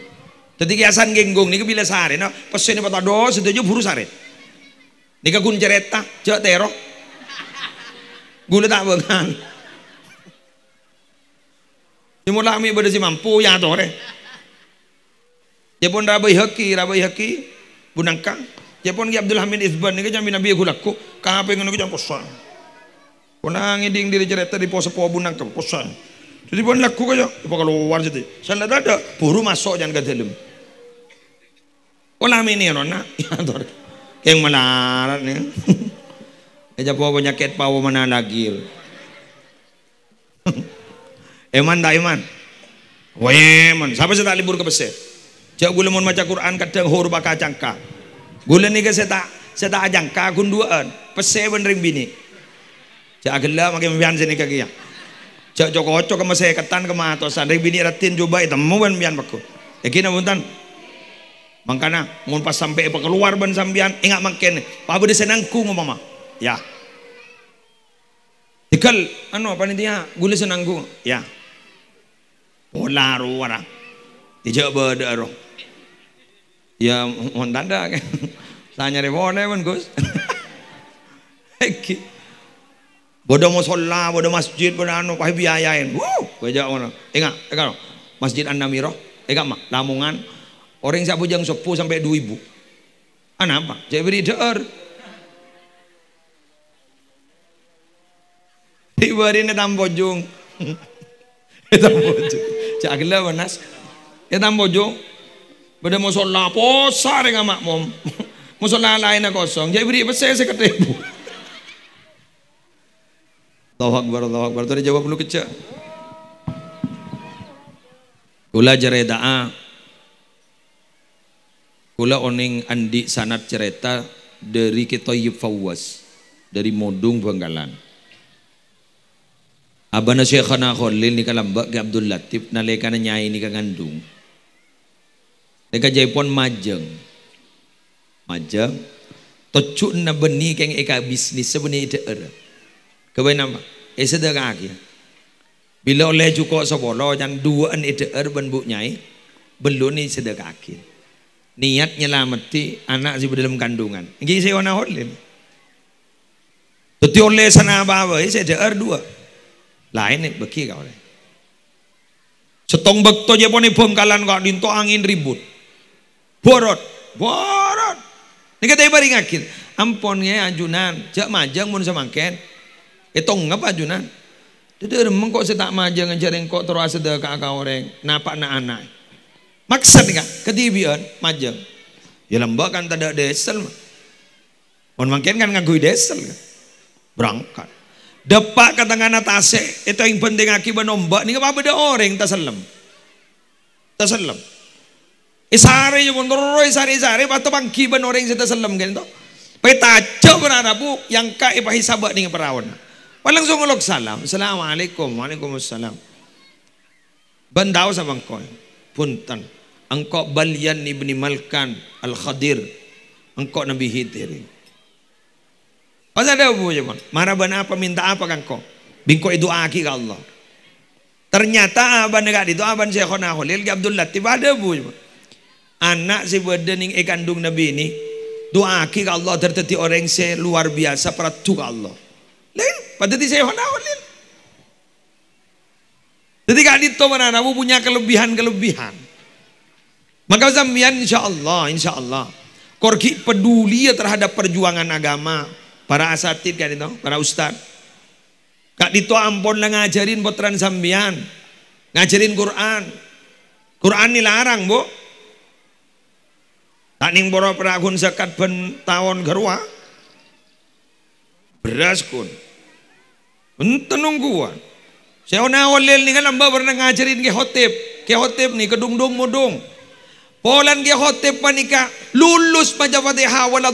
jadi kiasan genggong nih bila sare nah pesen patah dos itu buru sare nih gun cerita cek terok gula tak bengan Timur lami pada si mampu ya tore. Jepun rabai haki, rabai haki, bunangka. Jepun ki Abdul Hamid Isban ni ke jambi nabi aku laku, yang ngono ke jampos. Kunang ding diri cerita di pose puabu nangkem kosan. Jadi pun laku kaya, apa kalau war jadi. Sana ada buru masuk jangan ke dalam. Olah ini ya, nak. ya Yang menarik ni? Ya. Eja pawa penyakit pawa mana lagi. Eman dah eman. eman siapa saya tak libur ke besar? Jauh gula mau baca Quran kadang huruf baca cangka. Gula ni ke saya tak saya tak ajangka gunduan. Pesen bener bini. Cak gela makin mian sini kaki ya. Cak joko cok kema saya ketan kema atau Dari bini ratin coba itu mungkin mian baku. Yakin buntan. Mengkana mau pas sampai apa keluar ban sambian ingat makin. Pak Budi senangku mama. Ya. Tikal anu apa nih dia? Ya? Gule senangku. Ya. Pola ruara. Tidak roh. Ya mohon tanda kan. Saya nyari warna boleh pun Gus. bodoh musola bodoh masjid bodoh anu kau biayain wuh gajah orang ingat ingat masjid anda miroh ingat mak lamongan? orang yang bujang sepuh sampai dua ibu anak apa jadi beri der diberi netam bojong Tambojung. bojong cak gila benas netam bojong bodoh musola posa mak mom. musola lainnya kosong jadi beri besar seketipu Allahu Akbar, Allahu Akbar. Tadi jawab lu kece, Kula jare da'a. Kula oning andi sanat cerita dari Kitoyib Fawwas. Dari Modung Banggalan. Abana Syekhana Khalil ni kalambak ke Abdul Latif nalekana nyai ni kangandung. Neka jaipon majeng. Majeng. Tocuk na beni keng eka bisnis sebeni ite erat kebenam dah dega kia bila oleh cuko sebolo yang dua an ide urban belum nyai belum ni sedekah niat nyelamati anak si dalam kandungan ini saya wana holin Tetapi oleh sana bawa saya er dua lain ni beki kau ni setong bekto je poni pemkalan kau dinto angin ribut borot borot ni kata ibaring akhir amponnya anjunan jak majang mun semangken itu ngapa Junan? dyan na. Dito naman ko sa tama dyan ang jaring terus ada ke akar orang. napa na Maksa Maksad nga, kadibiyan, majang. Ya lembak kan tidak desel Mau mungkin kan ngagui desel Berangkat. Depak katangan atas. Itu yang penting nombak. banomba, ni beda orang yang terselam? Terselam. Isari pun munduro, isari-isari, pato pangkiban oreng sa tasalam ganito. Pagkita, coba na bu. yang kai ipahisaba dengan perawan. Walang sumulog salam. Assalamualaikum. alaikum. Walaikum assalam. Bandaw sa bangkoy. Puntan. Angko balyan ibn Malkan al-Khadir. Angko nabihitirin. Asa daw po siya Maraban apa, minta apa kang ko. Bingko iduaki ka Allah. Ternyata aban na gadi. aban siya ko na hulil. Abdul Tiba ada po siya Anak si Badan yung eh, ikandung nabi ini, duaki ka Allah tertati orang siya luar biasa para ka Allah. Lain, pati saya naon oh, lain. di dito mana nabu punya kelebihan-kelebihan. Maka Insya Allah, Insya Allah, Korki peduli ya terhadap perjuangan agama para asatid kan itu, para ustad. Kak dito ampon lah ngajarin potran sampean. Ngajarin Quran. Quran ini larang, Bu. Tak ning para perakun zakat ben tahun Beras kun. Untenung kuan. Saya na walel ni kan pernah ngajarin ke hotep. Ke hotep ni kedung-dung mudung. Polan ke hotep panika lulus pa pada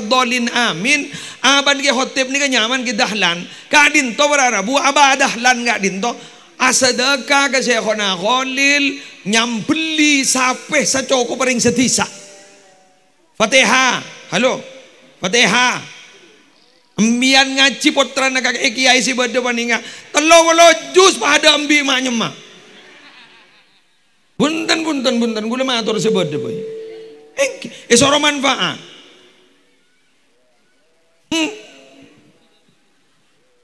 dolin amin. Aban ke hotep ni kan, nyaman ke dahlan. to berara berarabu aba dahlan ka to. Asadaka ke saya kena Khalil nyambeli sape sa cokup paring setisa. Fatihah. Halo. Fatihah. Mian ngaji potrana kakek kiai si bade paninga. Telo lo jus pada embi mak nyemak. Bunten bunten bunten mak atur si bade boy. Eh, esor manfaat. Hmm.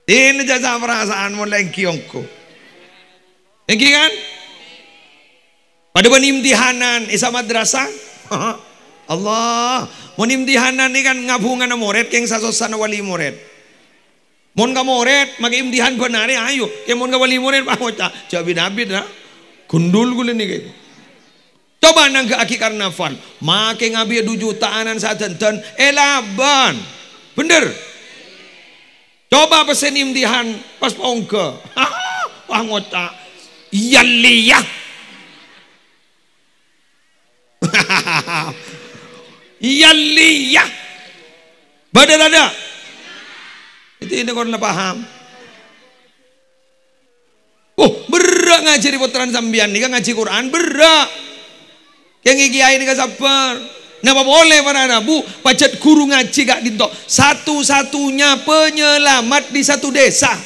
Ini jasa perasaan mulai yongko. Eki kan? Pada penimtihanan, isa madrasah. Allah mau imtihanan ni kan ngabungan murid keng sasosan wali murid mon ka murid maka imtihan benar ayo ke mon ka wali murid pak moca nabi na. gundul gule nih kayak, coba nang ke aki karnaval make ngabi du jutaanan sa tenten elaban bener coba pesen imtihan pas pongke wah Yalliyah. yaliyah Yaliyah. Badan ada. Itu ini kau paham. Oh, berak ngaji di putaran sambian nih kan ngaji Quran berak. Yang kiai ini kan sabar. Napa boleh para anak bu pacet guru ngaji gak dito. satu-satunya penyelamat di satu desa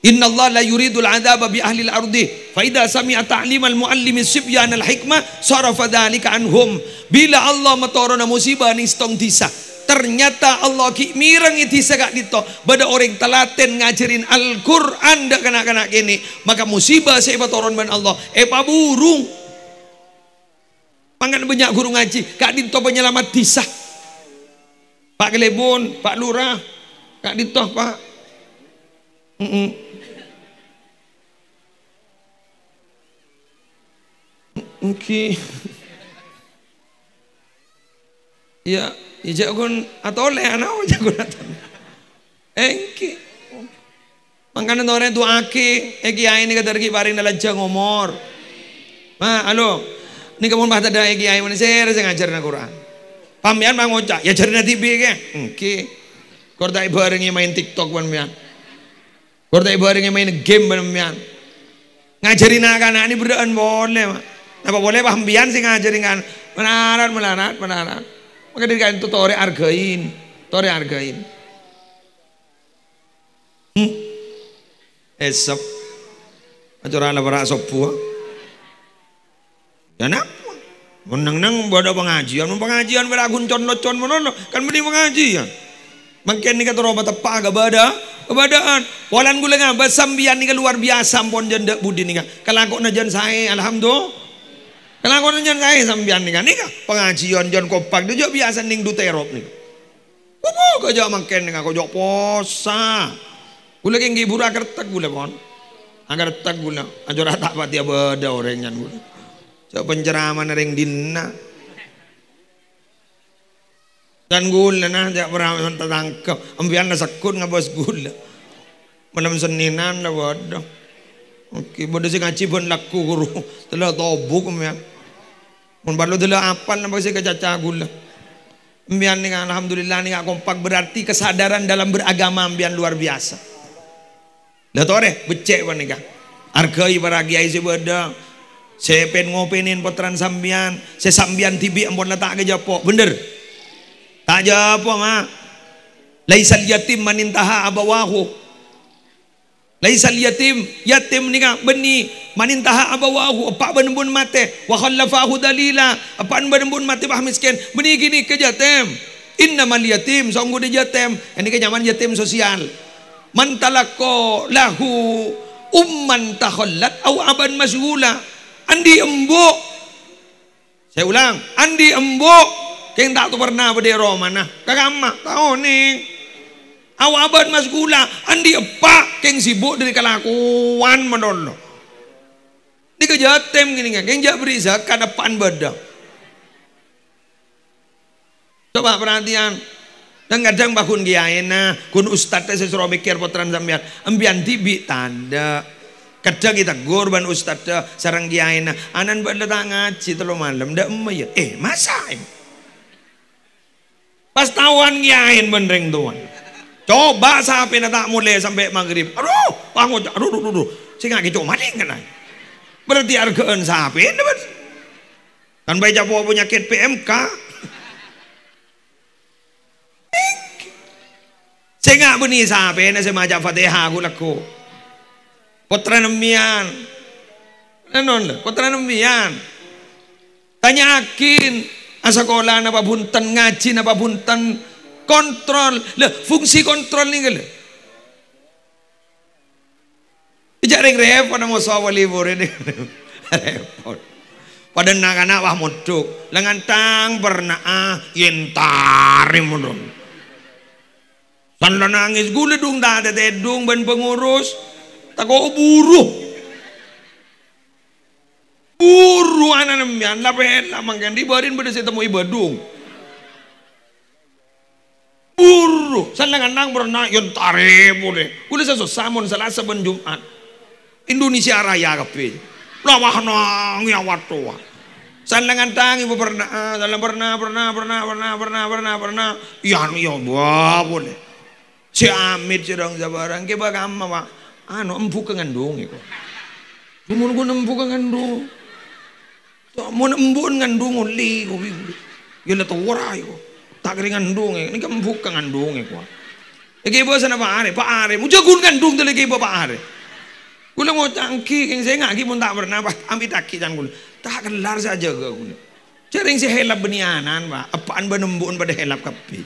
Inna Allah la yuridul adzab bi ahli al-ardi fa idza sami'a al muallimi sibyan al-hikmah sarafa dhalika anhum bila Allah matorona musibah ning stong disa ternyata Allah ki mireng iti sagak dito bada orang telaten ngajarin Al-Qur'an dak kena-kena kene maka musibah se toron ban Allah e burung pangan banyak guru ngaji kak dito penyelamat disa Pak Kelebon, Pak Lurah, Kak Dito, Pak. Mm -mm. Mungkin Ya, ya le anak aja jagon atole. Engki. Eh, Mangkana itu aki, egi eh, aini ini dargi bari na lajja ngomor. Ma alo. Ni kamon bahta da egi eh, aini sere sing aku Quran. Pamian bang oca, ya na tibi ke. Engki. Kordai barengi main TikTok ban mian. Kordai barengi main game ban mian. Ngajarin anak-anak ini berdoa boleh, Mak. Napa boleh sih sing dengan menarat menarat menarat. Maka dikain itu tore argain, tore argain. Hmm. Esep. Acara ana para sopo. Ya nak? Menang-nang bodo pengajian, pengajian beragun con-con menono, kan mending pengajian. Mungkin ni kata roba tepak kepada kebadaan. Walan gula ngabas sambian ni luar biasa ampun janda budi ni. Kalau aku najan saya, alhamdulillah. Kelakuan nyen kae sampean kan. nika nika pengajian jon Kopak dia juga biasa ning duterop nih, nih. Kupu kau jauh makan nika kau jauh posa. Gula keng agar kertek gula mon, Agar tak gula anjor tak ya beda orang nyan gula. Jauh pencerama nering dina. Dan gula nah jauh pernah tertangkap. Ambian sekut ngabos gula. Malam seninan lah bodoh. Oke, bodoh sih ngaji pun laku guru. Telah tobuk ya. Mun balu dulu apa nama saya kecaca gula. Ambian ni alhamdulillah ni kompak berarti kesadaran dalam beragama ambian luar biasa. Dah tore becek panika. Argai para kiai sebeda. Saya pen ngopinin potran sambian. Saya sambian tibi ampun letak ke japo. Bener. Tak japo mah. Laisal yatim manintaha abawahu. Laisal yatim yatim ni kan beni manintaha abawahu apa benbun mate wa khallafahu dalila apa benbun mate bah miskin beni gini ke jatem inna mal yatim songgo di jatem ini ke zaman yatim sosial man talako lahu umman takhallat au aban masghula andi embo saya ulang andi embo keng tak tu pernah bede romana kagak tahu ning abad mas gula andi apa keng sibuk dari kelakuan menolong? di kejahatan gini kan keng jahat beri zakat depan bedang coba perhatian dan kadang bakun kiaena kun ustadz saya suruh mikir potran sambian ambian tibi tanda kadang kita gorban ustadz sarang kiaena anan pada cita lo malam ndak ya eh masa pas tawan kiain mending tuan Coba sampai nata mulai sampai maghrib. Aduh, bangun. Aduh, aduh, aduh. Sehingga kita cuma maning kan. Berarti argaan sapi. Kan banyak bawa penyakit PMK. Saya bunyi sampai saya majak fatihah aku laku. Putra nemian. Nanon putra nemian. Tanya akin. Asa kola ngaji napa babuntan kontrol lah fungsi kontrol ni ke Jaring repot nama sawal libur ini repot. Pada nak anak wah muduk, lengan tang bernaa ah, yentari mudung. Tanda nangis gula dung dah ada tedung ben pengurus tak kau buruh. Buruh anak nemian lah pen lah mangkan dibarin pada saya temui badung. Uru, senang-senang berenang, yon tarimu deh. kuda saya samun selasa ben Jumat. Indonesia raya kepi. Lawah nang ya watua. Senangan tangi pernah, eh, dalam pernah, pernah, pernah, pernah, pernah, pernah, pernah. yang anu, yo ya, buah boleh. Si Amit si dong jabaran kita bagama pak. Anu empu kengandung iku. Mun ku nempu kengandung. Tak mau embun ngandung li kubi, Yo letu warai iku. Ya, tak kering andung e. ini kan bukan kan andung e, ya kuah Iki ibu sana pak Are, pak Are, jagun kan dung tuh lagi ibu pak Are. Kulo mau tangki, yang saya ngaki pun tak pernah, pak ambil taki dan kulo, tak kelar saja gak kulo. Jaring si helap benianan pak, apaan benembun pada helap kapi.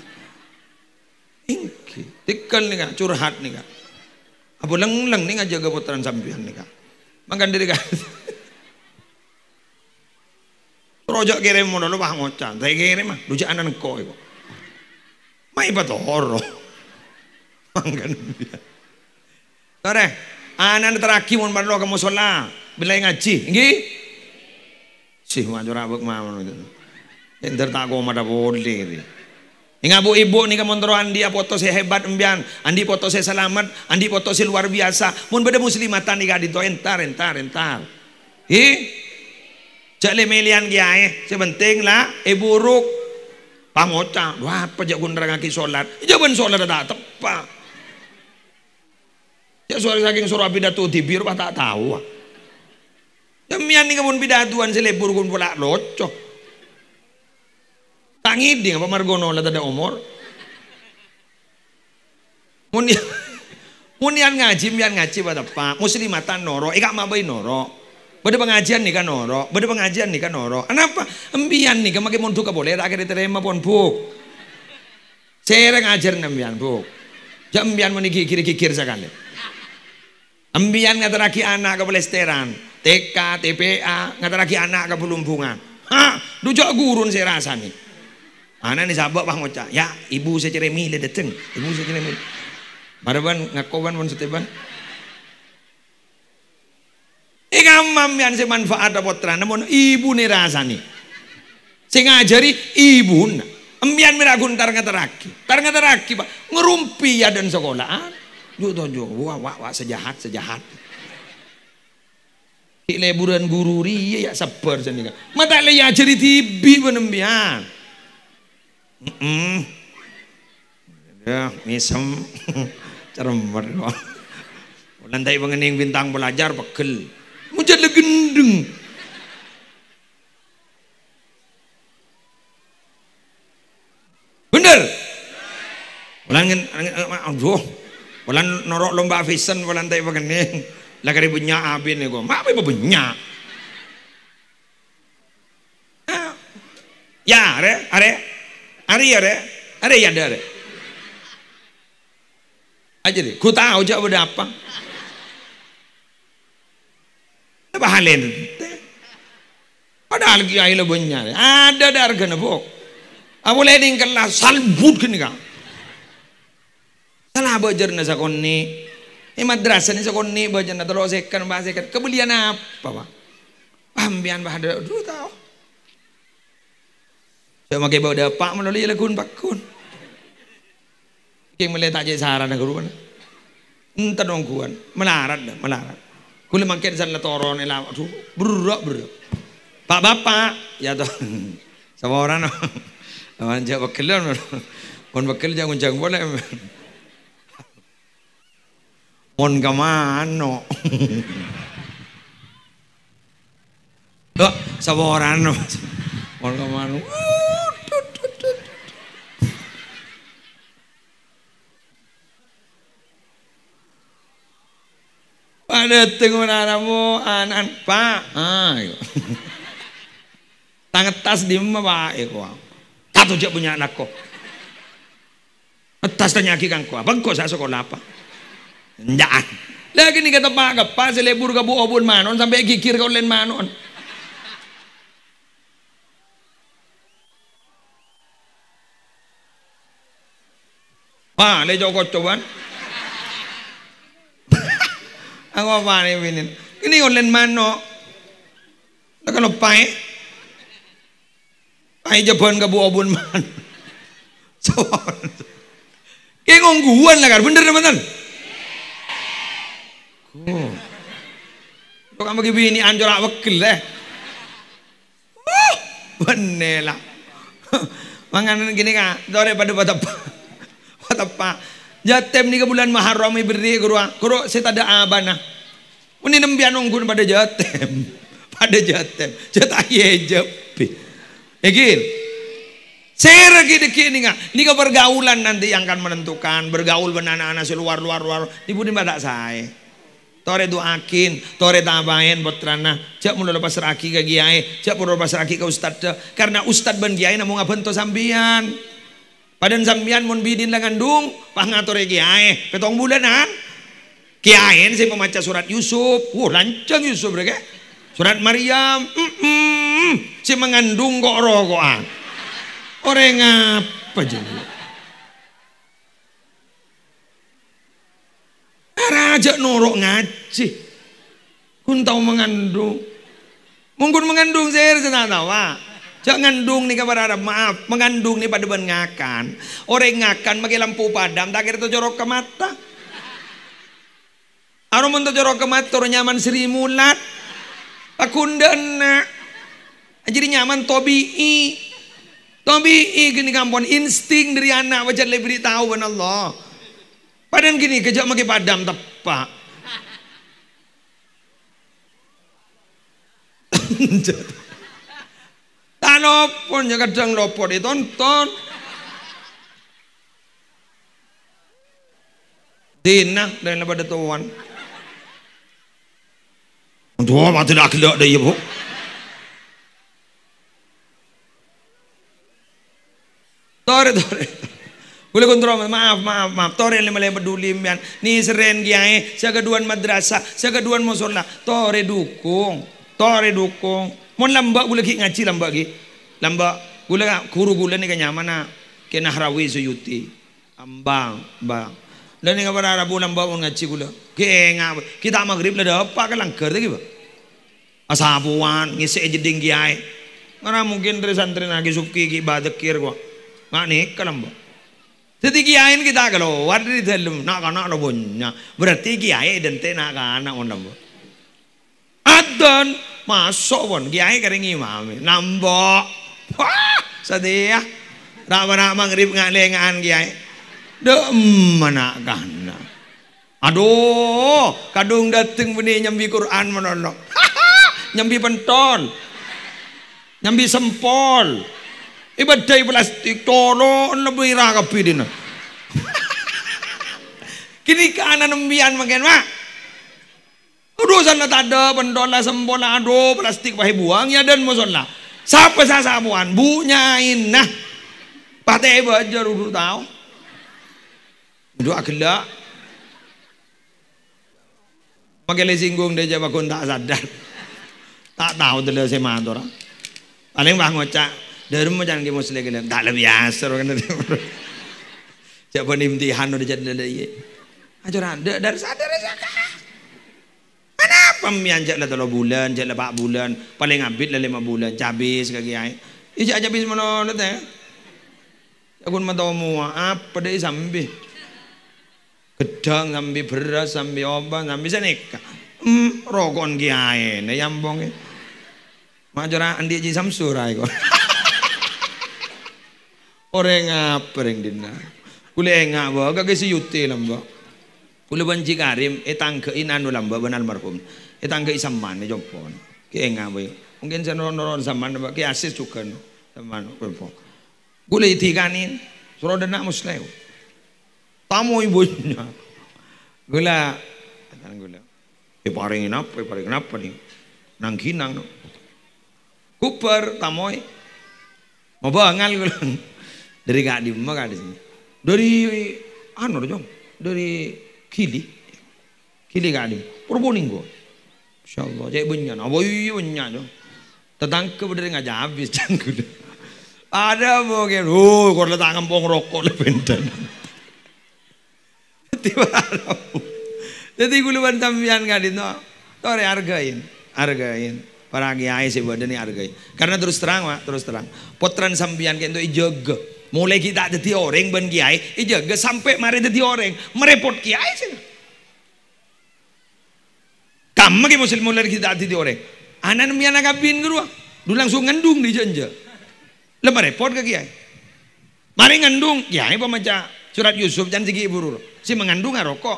Ingki, tikal nih kak, curhat nih kak. Abu leng-leng nih ngajaga putaran sampean nih kak. Makan diri kak. Rojak kirim mau dulu pak ngocan, saya kirim mah, rujakan koi kok maibatohoro. Sore, anak terakhir mau berdoa ke musola, bila ngaji, ngi? Sih maju rabuk mau itu. tak gua mada boleh. Ingat bu ibu nih kemontroh Andi foto saya hebat embian, Andi foto saya selamat, Andi foto saya luar biasa. mohon beda muslimatan nih tuh entar entar entar. Hi, Jadi le melian sebenteng lah, ibu ruk pangoca wah apa jak sholat. salat? Ya solat ada tak Tepak. Ya suara saking surah pidato di biru tak tahu. Demian ya ini kebun pidatuan selebur kun pula locok. Tangi dia apa margono lah ada umur. Munian munian ngaji, munian ngaji pada pak muslimatan noro, ikak mabai noro. Bade pengajian nih kan noro, bade pengajian nih kan noro. Kenapa? Embian nih, kan, duka boleh, tak kira diterima pun buk. Saya ngajar nembian buk. Jam ya, ambian meniki kiri kikir sekali. Embian nggak teraki anak ke pelesteran, TK, TPA nggak teraki anak ke pelumbungan. Hah, dujak gurun saya rasa nih. Anak nih sabab bang mocha. ya ibu saya ceremi dia dateng, ibu saya ceremi. Baraban ngakoban pun seteban. Ika amam yang sing manfaat apa namun ibune rasani. Si ngajari ibuna. Empian miragun tar ngeteraki. Tar ngeteraki, Pak. Ngerumpi ya dan sekolahan. Ah, juk to juk. Wah, wah, wah sejahat, sejahat. Di leburan guru riye ya sabar sendiri. Kan. Mata le ya jari tibi penembian. Ya, misem. cermer, kok. Lantai pengening bintang belajar pegel menjadi gendeng. Bener? Walan kan, aduh, walan norok lomba fisen, walan tak begini. Lagi ribunya abin nih gue, mak apa punya? Ah. Ya, are, are, are, are, are ya ada, are. Aja deh, ku tahu aja udah apa. pahalin. Padahal ki lo benyar. Ada dargan bok. Abu leding kala salbut kini kang. Salah bajar nasa koni. Ini madrasah ini koni belajar nasa terus ikan bahasa Kebelian apa pak? Pambian bahada Duh tau. Saya pakai bawa dapak melalui lagun pakun. ki melihat aja jadi saran aku rupa. Entah dong kuan melarat melarat. Boleh mangkir sana toron elah aduh berurok berurok. Pak bapak ya toh. Sama orang Awan jak bekelan. Kon bekel jangan jangan boleh. Mon kemana? Tuh, sama orang. Mon kemana? tengok anakmu anak pak. Ah, iya. Tangan tas di rumah, pak. Iya, Tato tuh punya anak kok. Tas tanya kaki kangko apa kok saya sekolah apa? Ndaan. Lagi nih kata pak kepas selebur kabu obun manon sampai kikir kau len manon. Pak, lejo joko cobaan nih pare ini, online mana len mano. pai pai Pae ke ka obun man. cowok. Kaya lah kan. Bener naman tan. Kau, Kok kamu gini anjur awak wakil Oh, bener lah. mangan gini kak, dore pada pada pada pada jatem ke bulan Muharram beri guru guru saya ada abana ini nembian ungkun pada jatem pada jatem jatah jepi Egil saya lagi deki ini nggak ini pergaulan nanti yang akan menentukan bergaul dengan anak-anak seluar luar luar Nih budi badak saya Tore doakin, tore tabain botrana. Cak mulu lepas raki ke giai, cak mulu lepas raki ke ustad. Karena ustad ban giai namun bentuk sambian. Padan sampean mun bidin dengan dung, pangatur ya kiai, petong bulanan. Kiai sih pemaca surat Yusuf, wah uh, lancang Yusuf rege eh. Surat Maryam, mm -mm, si mengandung kok ah. Orang apa jadi? Raja norok ngaji. Kun tahu mengandung. Mungkin mengandung saya tahu. Jangan ngandung nih kabar Arab, maaf, mengandung nih pada ngakan. Orang ngakan pakai lampu padam, tak kira jorok ke mata. Arum untuk jorok ke mata, orang nyaman Sri Mulat. ndana. Jadi nyaman tobi i, tobi i gini kampon, insting dari anak wajar lebih tahu benar Allah. Padahal gini, kerja pakai padam tepak. Jatuh. nopon ya kadang nopo ditonton. Dina dan pada tuan. untuk apa tidak kira ada ibu. Tore tore. Boleh kontrol maaf maaf maaf. Tore lima lima peduli mian. Ni seren kiai. Saya keduan madrasah. Saya keduan musola. Tore dukung. Tore dukung. Mau lambak boleh ngaji lambak ki lamba gula kuru gula ni kanyamana kena harawi suyuti ambang ba dan ka kabar Arabu lamba pun ngaji gula kenga kita maghrib lada apa kan langker lagi ba asabuan ngisi jeding kiai karena mungkin dari santri nagi suki ki badekir gua nggak nih kalamba jadi kiai kita kalau wadri telum nak anak lo berarti kiai dan tenak anak on lamba adon masuk pun kiai kering imam nambok sedih tak ya? pernah maghrib ngalengan kiai. Demenakana. Aduh, kadung dateng benih nyambi Quran menolong. nyambi pentol. Nyambi sempol. Ibadai plastik tolo lebih raga pidina. Kini kanan nembian makin mak. sana tak ada pendola sempola aduh plastik pakai buang ya dan lah. Sampai samuan bunyain nah. Patai bajar udah tau. Doa gelak. Pakai lesinggung dia jawab tak sadar. Tak tahu dulu saya orang. Paling bang ngocak. Dari macam dia muslim kena Tak lebih asar kan dia. Jawaban imtihan udah jadi dari. Ajaran dari sadar sadar. Pemian jak lah tolong bulan, jak lah pak bulan, paling abit lah lima bulan, cabis kaki ai. Eh. Ija aja bis mana nate? Eh? Aku mau tahu mua ah, apa deh sambi. Gedang sambi beras sambi obat sambi senika. Hmm, rokon kiai, nih yambong. Eh. Majora andi aja samsurai ah, kok. Orang apa yang dina? Kule engak bawa, kagak si yuti lamba. Kule benci karim, etang keinan lamba benar marhum. Itangkei ya sampean ya, coba. kaya ngawe. Mungkin senono-nono sampean Pak Ki asis juga sampean Gula itu ya itikani suruh denak muslim. Tamu ibunya. Gula gula. Iparingin apa? Iparingin apa nih? Nang Kuper tamoy. Mau bangal gula. Dari kak di rumah kak di sini. Dari anu dong. Dari kili. Kili kak di. gue. Insyaallah. Cek benyan. Nah, Awoi benyan. Tetangke bener ngajak habis cangkut. Ada mungkin, oh, kau tangan ngempong rokok lebentan. Tiba Jadi gue guluan sampean kali no, tore hargain, argain, Para kiai sih buat ini argain. Karena terus terang mak, terus terang. Potran sampian kento itu ijaga. Mulai kita jadi orang ban kiai, ijaga sampai mari jadi orang merepot kiai sih. Sama ke muslim kita hati di orang. Anak nemi anak kabin gerua. Dulu langsung ngendung di janja. Lebar repot ke kiai. Mari ngendung. Kiai pemaca surat Yusuf dan segi ibu ruru. Si mengandung rokok.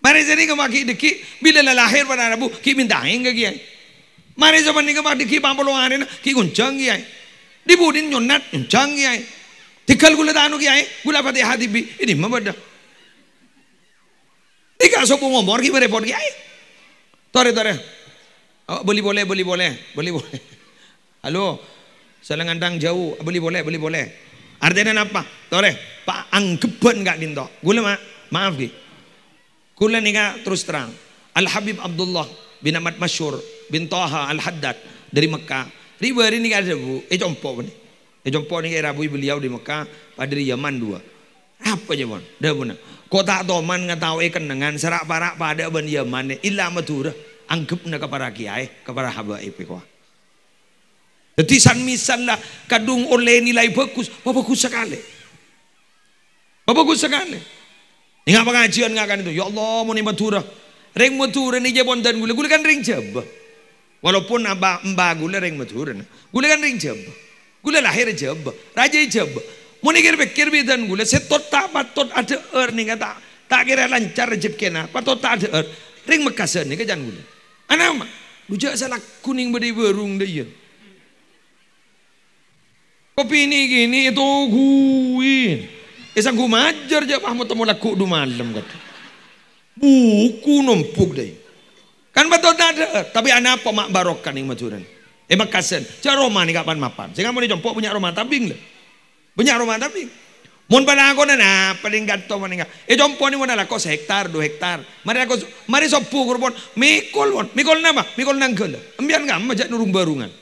Mari jadi kemaki deki. Bila lahir pada Rabu. Ki minta angin ke kiai. Mari zaman ini kemaki deki. luang hari Ki guncang kiai. Dibudin nyonat. Guncang kiai. Tikal gula tanu kiai. Gula hati bi, Ini mah Tiga sepuh ngomor. Ki berepot kiai. Tore, tore. Oh, boleh, boleh, boleh, boleh. Boleh, boleh. Halo, selengandang jauh. Boleh, boleh, boleh, boleh. Artinya apa? Tore, Pak Angkepen gak dinto. Gula ma, maaf ki. Kula nika terus terang. Al Habib Abdullah bin Ahmad Masyur bin Taha Al Haddad dari Mekah. Ribu hari ni ada bu, eh jompo ni. Eh jompo ni era bu beliau di Mekah, pada Yaman dua. Apa je bon? Dah punah. Kota toman ngetahui kenangan serak parak pada ban Yaman illa madura na kepada kiai kepada haba ikhwa. Jadi san misan lah kadung oleh nilai bagus, bagus sekali. Bagus sekali. Ingat pengajian ngakan itu, ya Allah mau nih madura. Ring madura nih jebon dan gula, gula kan ring jeb. Walaupun abah mbak gula ring madura, gula kan ring jeb. Gula lahir jeb, raja jeb kira pikir bidan gule setot tak patot ada er nih kata tak kira lancar rezeki kena patot tak ada er ring mekasan er nih kejan gula? Anak mah lujak salah kuning beri berung dia. Ya. Kopi ini gini itu gue. Esang eh, gue majar je mau temu laku du malam kata. Buku numpuk deh. Kan betul tak ada. Er. Tapi anak apa mak barokan yang macuran. Eh makasan. Er Cara Roma ni kapan mapan. Sehingga mau dijumpok punya Roma tabing lah banyak tapi mandami. Mon aku nana paling gantung mana maninga. eh jompo ni lah lako sehektar dua hektar. Mari aku, mari sopu pukur bon. Mikol bon. Mikol nama. Mikol nangkel. Ambian ngam majak nurung barungan.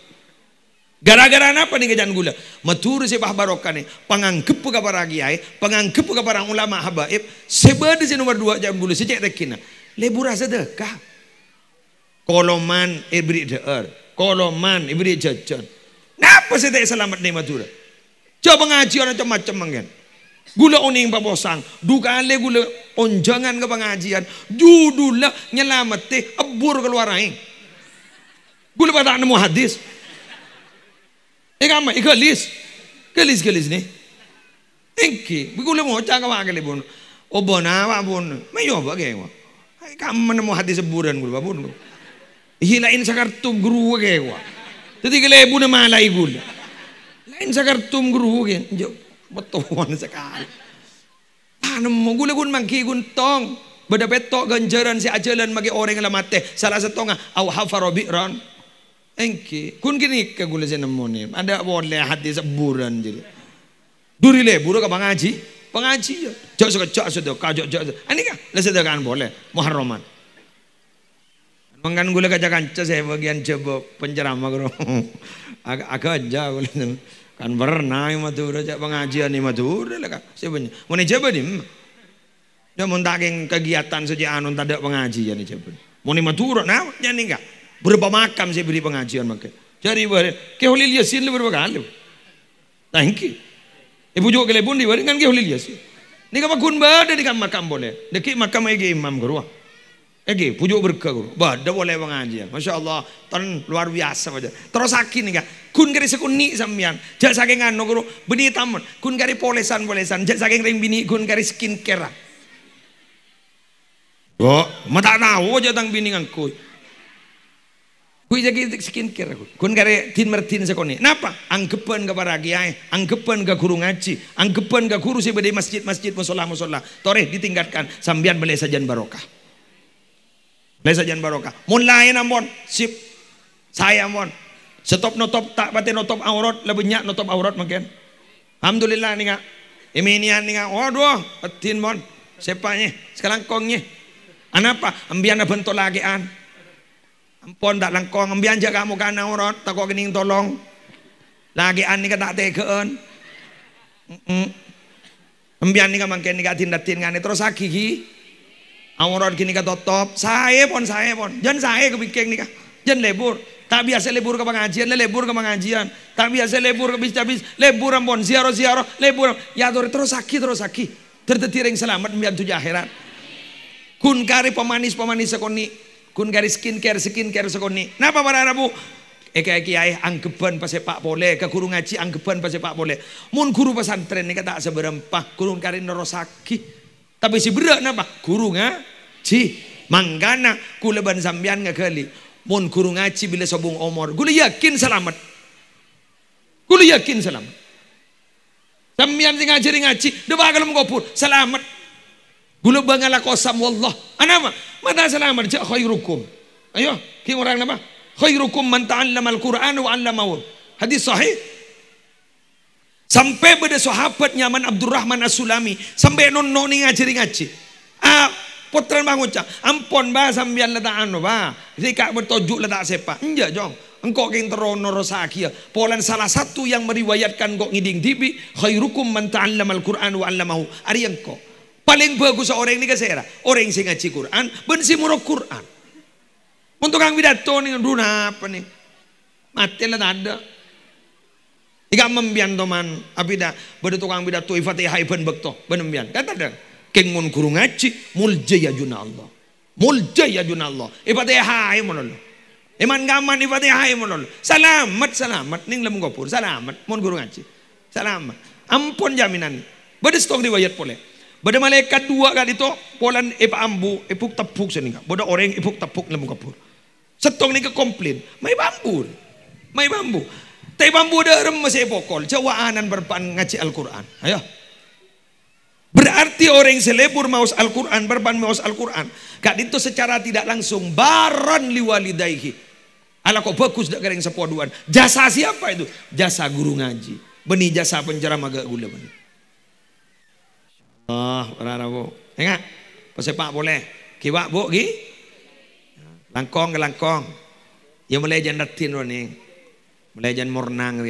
Gara-gara apa nih kejadian gula? Matur si bah nih. panganggep buka para kiai, panganggep buka para ulama habaib, sebeda si nomor dua jam gula, sejak tekina. Nah. Lebura sedekah. Koloman ibrid er koloman ibrid jajan. Napa sih tak selamat nih matura? Coba orang macam-macam manggen. Gula uning babosang, dukale gula onjangan ke pengajian, judulnya teh abur keluar aing. Gula pada nemu hadis. Ikama ikalis. Kelis kelis nih. Engki, gula mau cakap apa bon. Obon apa bon, mayo bagai gua. Kamu nemu hadis seburan gula bon. Hilain sakartu guru gaya, gua. Tadi gula ibu nama gula. Lain sakar tum guru gen, jo betuan sekali. Tanam mo gun mangki gun tong. Beda petok ganjaran si ajalan magi orang yang mate. Salah satu nga aw hafaro bi'ran. Engki, kun kini ke gula si nemoni. Ada boleh hati seburan jadi. Duri le, buruk ke ngaji? Pengaji ya. Jok suka jok sudah, kajok jok. Ini kan, le kan boleh. Muharraman. Mengan gula kaca kanca bagian coba penceramah agak agak aja gula kan yang madura cak pengajian di madura lah kan sebenarnya mau ni jaba ni hmm. dia mau taking kegiatan saja anu tak ada pengajian ni jaba mau ni madura nah jangan ni enggak berapa makam saya beri pengajian makai jadi bare ke holil yasir le berapa kali thank you ibu juga kelebon di bare kan ke holil yasir ni kan kun ada di kan makam boleh dekik makam lagi imam ke berkah guru. berkaguru. dah boleh aja. Ya. Masya Allah, ton luar biasa aja. Terus nih kak. Kun kari ni sambian. Jak saking anu guru. Beni tamun. Kun kari polesan polesan. Jak saking ring bini. Kun kari skincare. Oh, mata tahu aja tang bini ngangkui. Kui jadi skincare aku. Kun kari tin mertin sekoni. Napa? Anggepan ke para kiai, anggepan ke guru ngaji, anggepan ke guru sih masjid-masjid musola musola. Toreh ditingkatkan sambian beli sajian barokah. Lai jan baroka. Mun lain ambon, sip. Saya ambon. Stop notop tak batin notop aurat, lebih nyak notop aurat mungkin. Alhamdulillah nih kak. Iminian nih kak. Waduh, petin mon. Sepanye, sekarang kongnya. Anapa? Ambian na bentuk an, Ampon dak langkong, ambian jaga kamu kan aurat, tak kok gening tolong. Lagi nih kak tak tekeun. Heeh. Ambian nih kak mungkin nih kak tindatin ngane terus akihi. Awon kini nikah top, saya pon saya pon. Jangan saya kepikir nikah. Jangan lebur. Tak biasa lebur ke pengajian, le lebur ke pengajian. Tak biasa lebur ke bis-bis, lebur ampon ziarah ziarah, lebur. Ya tuh terus sakit terus sakit. Tertetiring selamat mian tujuh akhirat. Kun kari pemanis pemanis sekoni. Kun kari skincare skincare sekoni. Napa para Rabu? Eka ayah anggeban pas Pak boleh ke guru ngaji anggeban pas Pak boleh, Mun guru pesantren nih kata seberempah, kurun kari nerosaki. Tapi si berak nama Guru ngaji. Manggana kuleban ban sampean ngakali. Mun guru ngaji bila sobung omor. gula yakin selamat. gula yakin selamat. Sambian si ngaji ngaji, dewa kalem kopur, selamat. gula bangala kosam wallah. Anama, mana selamat ja khairukum. Ayo, kira orang nama, Khairukum man ta'allama al-Qur'an wa 'allamahu. Hadis sahih Sampai pada sahabat nyaman Abdurrahman As-Sulami. Sampai nono ni ngaji ngaji. Ah, putran bangun cak. Ampun ba sambian letak anu ba. Rika bertojuk letak sepak. Enggak jong. Engkau keng terono rosakia. Polan salah satu yang meriwayatkan kok ngiding dibi. Khairukum man al Qur'an wa 'allamahu. Ari engkau. Paling bagus orang ini kesera. Orang yang ngaji Quran, ben si murah Quran. Untuk kang widato nih, duna apa nih? Mati lah ada. Ika membian teman abida pada tukang bida tu ifati haiben bekto benembian. Kata dah kengun guru ngaji muljaya juna Allah. Muljaya juna Allah. Ifati hai monol. Iman gaman ifati hai monol. Selamat selamat ning lem gopur selamat mon guru ngaji. Selamat. Ampun jaminan. Pada stok riwayat boleh. Pada malaikat dua kali to polan ipa ambu ipuk tepuk seninga. Pada orang ipuk tepuk lem gopur. Setong ni ke komplain. Mai bambu. Mai bambu. Tapi bambu rem masih pokol. anan berpan ngaji Al-Quran. Ayo. Berarti orang yang selebur maus Al-Quran, berban maus Al-Quran. Kak itu secara tidak langsung. Baran liwalidaihi. Ala kok bagus dak kering sepoduan. Jasa siapa itu? Jasa guru ngaji. Beni jasa penjara maga gula beni. Ah, oh, ora bu. Ingat? Ya Pesepak boleh. Kiwak bu gi. Langkong ke langkong. Ya mulai jenatin ro Melejan mornang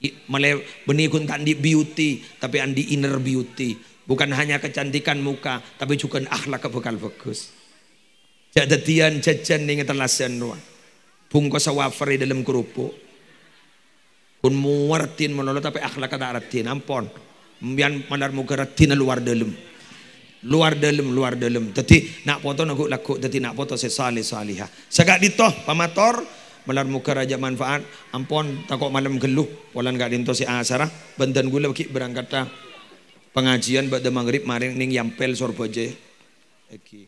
Mele benikun tandi beauty, tapi andi inner beauty. Bukan hanya kecantikan muka, tapi juga akhlak kebekal bagus. Jadatian jajan ning telah ruang. Bungkus waferi dalam kerupuk. Kun muartin menolot tapi akhlak kata artin. Ampun. mian mandar muka artin luar dalam. Luar dalam, luar dalam. Tadi nak foto nak laku, tadi nak foto salih salihah. Segak ditoh pamator, melar muka raja manfaat ampon takok malam geluh walan gak dinto si asara benten gula kik berangkat pengajian pada maghrib maring ning yampel sorboje Eki.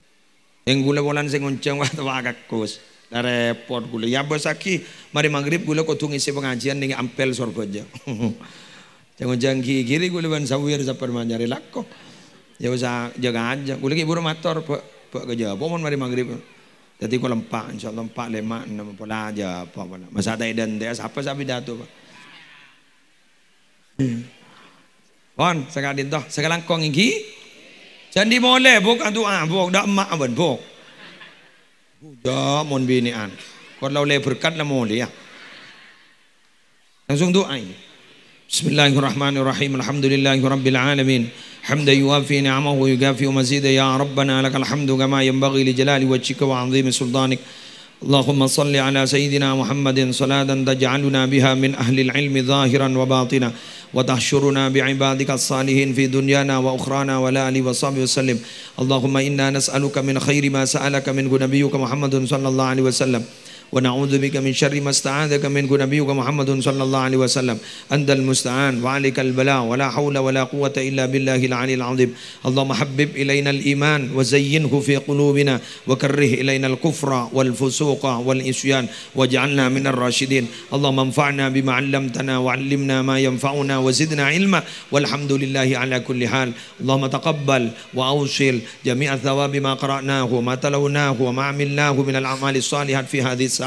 yang gula walan sing ngonceng wa tawa kakus repot gula ya bosaki mari maghrib gula kudu ngisi pengajian ning ampel sorboje jangan jangki kiri gula ban sawir sapar manjari lako ya usah jaga aja gula ki buru motor pak pak kerja apa mari maghrib jadi ko lang pa, inshallah, pa, lima, pola aja apa pa, wala. Masatay dan, dya, siapa sabi dato pa. Pon, hmm. sekarang din to, saka lang kong igi. Sandi mo le, buk, ang emak, ah, ah, buk, da, ma, aban, buk. Da, mon binian. Kalau le berkat na mo le, ya. Langsung doain. Bismillahirrahmanirrahim. Alhamdulillahi rabbil alamin. حمدا يوافي نعمه ويكافئ مزيدا يا ربنا لك الحمد كما ينبغي لجلال وجهك وعظيم سلطانك اللهم صل على سيدنا محمد صلاة تجعلنا بها من أهل العلم ظاهرا وباطنا وتحشرنا بعبادك الصالحين في دنيانا وأخرانا ولا آله وصحبه وسلم اللهم إنا نسألك من خير ما سألك منه نبيك محمد صلى الله عليه وسلم ونعوذ بك من شر ما استعاذك منه نبيك محمد صلى الله عليه وسلم أنت المستعان وعليك البلاء ولا حول ولا قوة إلا بالله العلي العظيم اللهم حبب إلينا الإيمان وزينه في قلوبنا وكره إلينا الكفر والفسوق والإسيان واجعلنا من الراشدين اللهم انفعنا بما علمتنا وعلمنا ما ينفعنا وزدنا علما والحمد لله على كل حال اللهم تقبل وأوصل جميع ثواب ما قرأناه وما تلوناه وما عملناه من الأعمال الصالحة في هذه السنة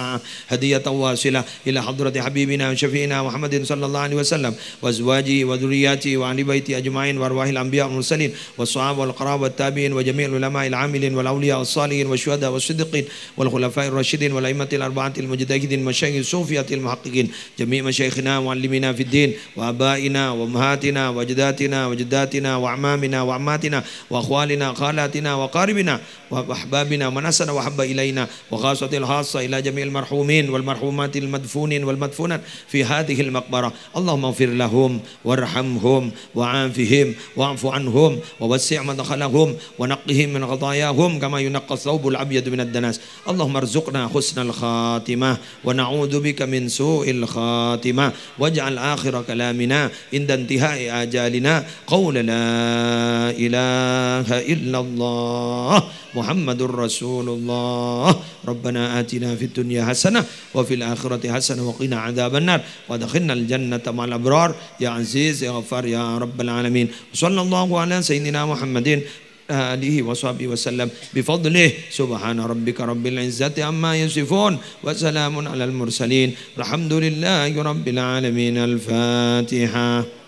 هدية واصلة إلى حضرة حبيبنا وشفينا محمد صلى الله عليه وسلم وأزواجه وذرياته وعن بيتي أجمعين وأرواح الأنبياء والمرسلين والصحابة والقرابة والتابعين وجميع العلماء العاملين والأولياء والصالحين والشهداء والصديقين والخلفاء الراشدين والأئمة الأربعة المجتهدين مشايخ الصوفية المحققين جميع مشايخنا ومعلمينا في الدين وآبائنا وأمهاتنا وأجدادنا وجداتنا وأعمامنا وعماتنا وأخوالنا خالاتنا وقاربنا وأحبابنا ومن أحسن وأحب إلينا وخاصة الخاصة إلى جميع المرحومين والمرحومات المدفونين والمدفونات في هذه المقبرة اللهم اغفر لهم وارحمهم وعافهم واعف عنهم ووسع مدخلهم ونقهم من خطاياهم كما ينقى الثوب الأبيض من الدناس اللهم ارزقنا حسن الخاتمة ونعوذ بك من سوء الخاتمة واجعل آخر كلامنا عند انتهاء آجالنا قول لا إله إلا الله محمد رسول الله ربنا آتنا في الدنيا الدنيا حسنة وفي الآخرة حسنة وقنا عذاب النار ودخلنا الجنة مع الأبرار يا عزيز يا غفار يا رب العالمين وصلى الله على سيدنا محمد آله وصحبه وسلم بفضله سبحان ربك رب العزة عما يصفون وسلام على المرسلين الحمد لله رب العالمين الفاتحة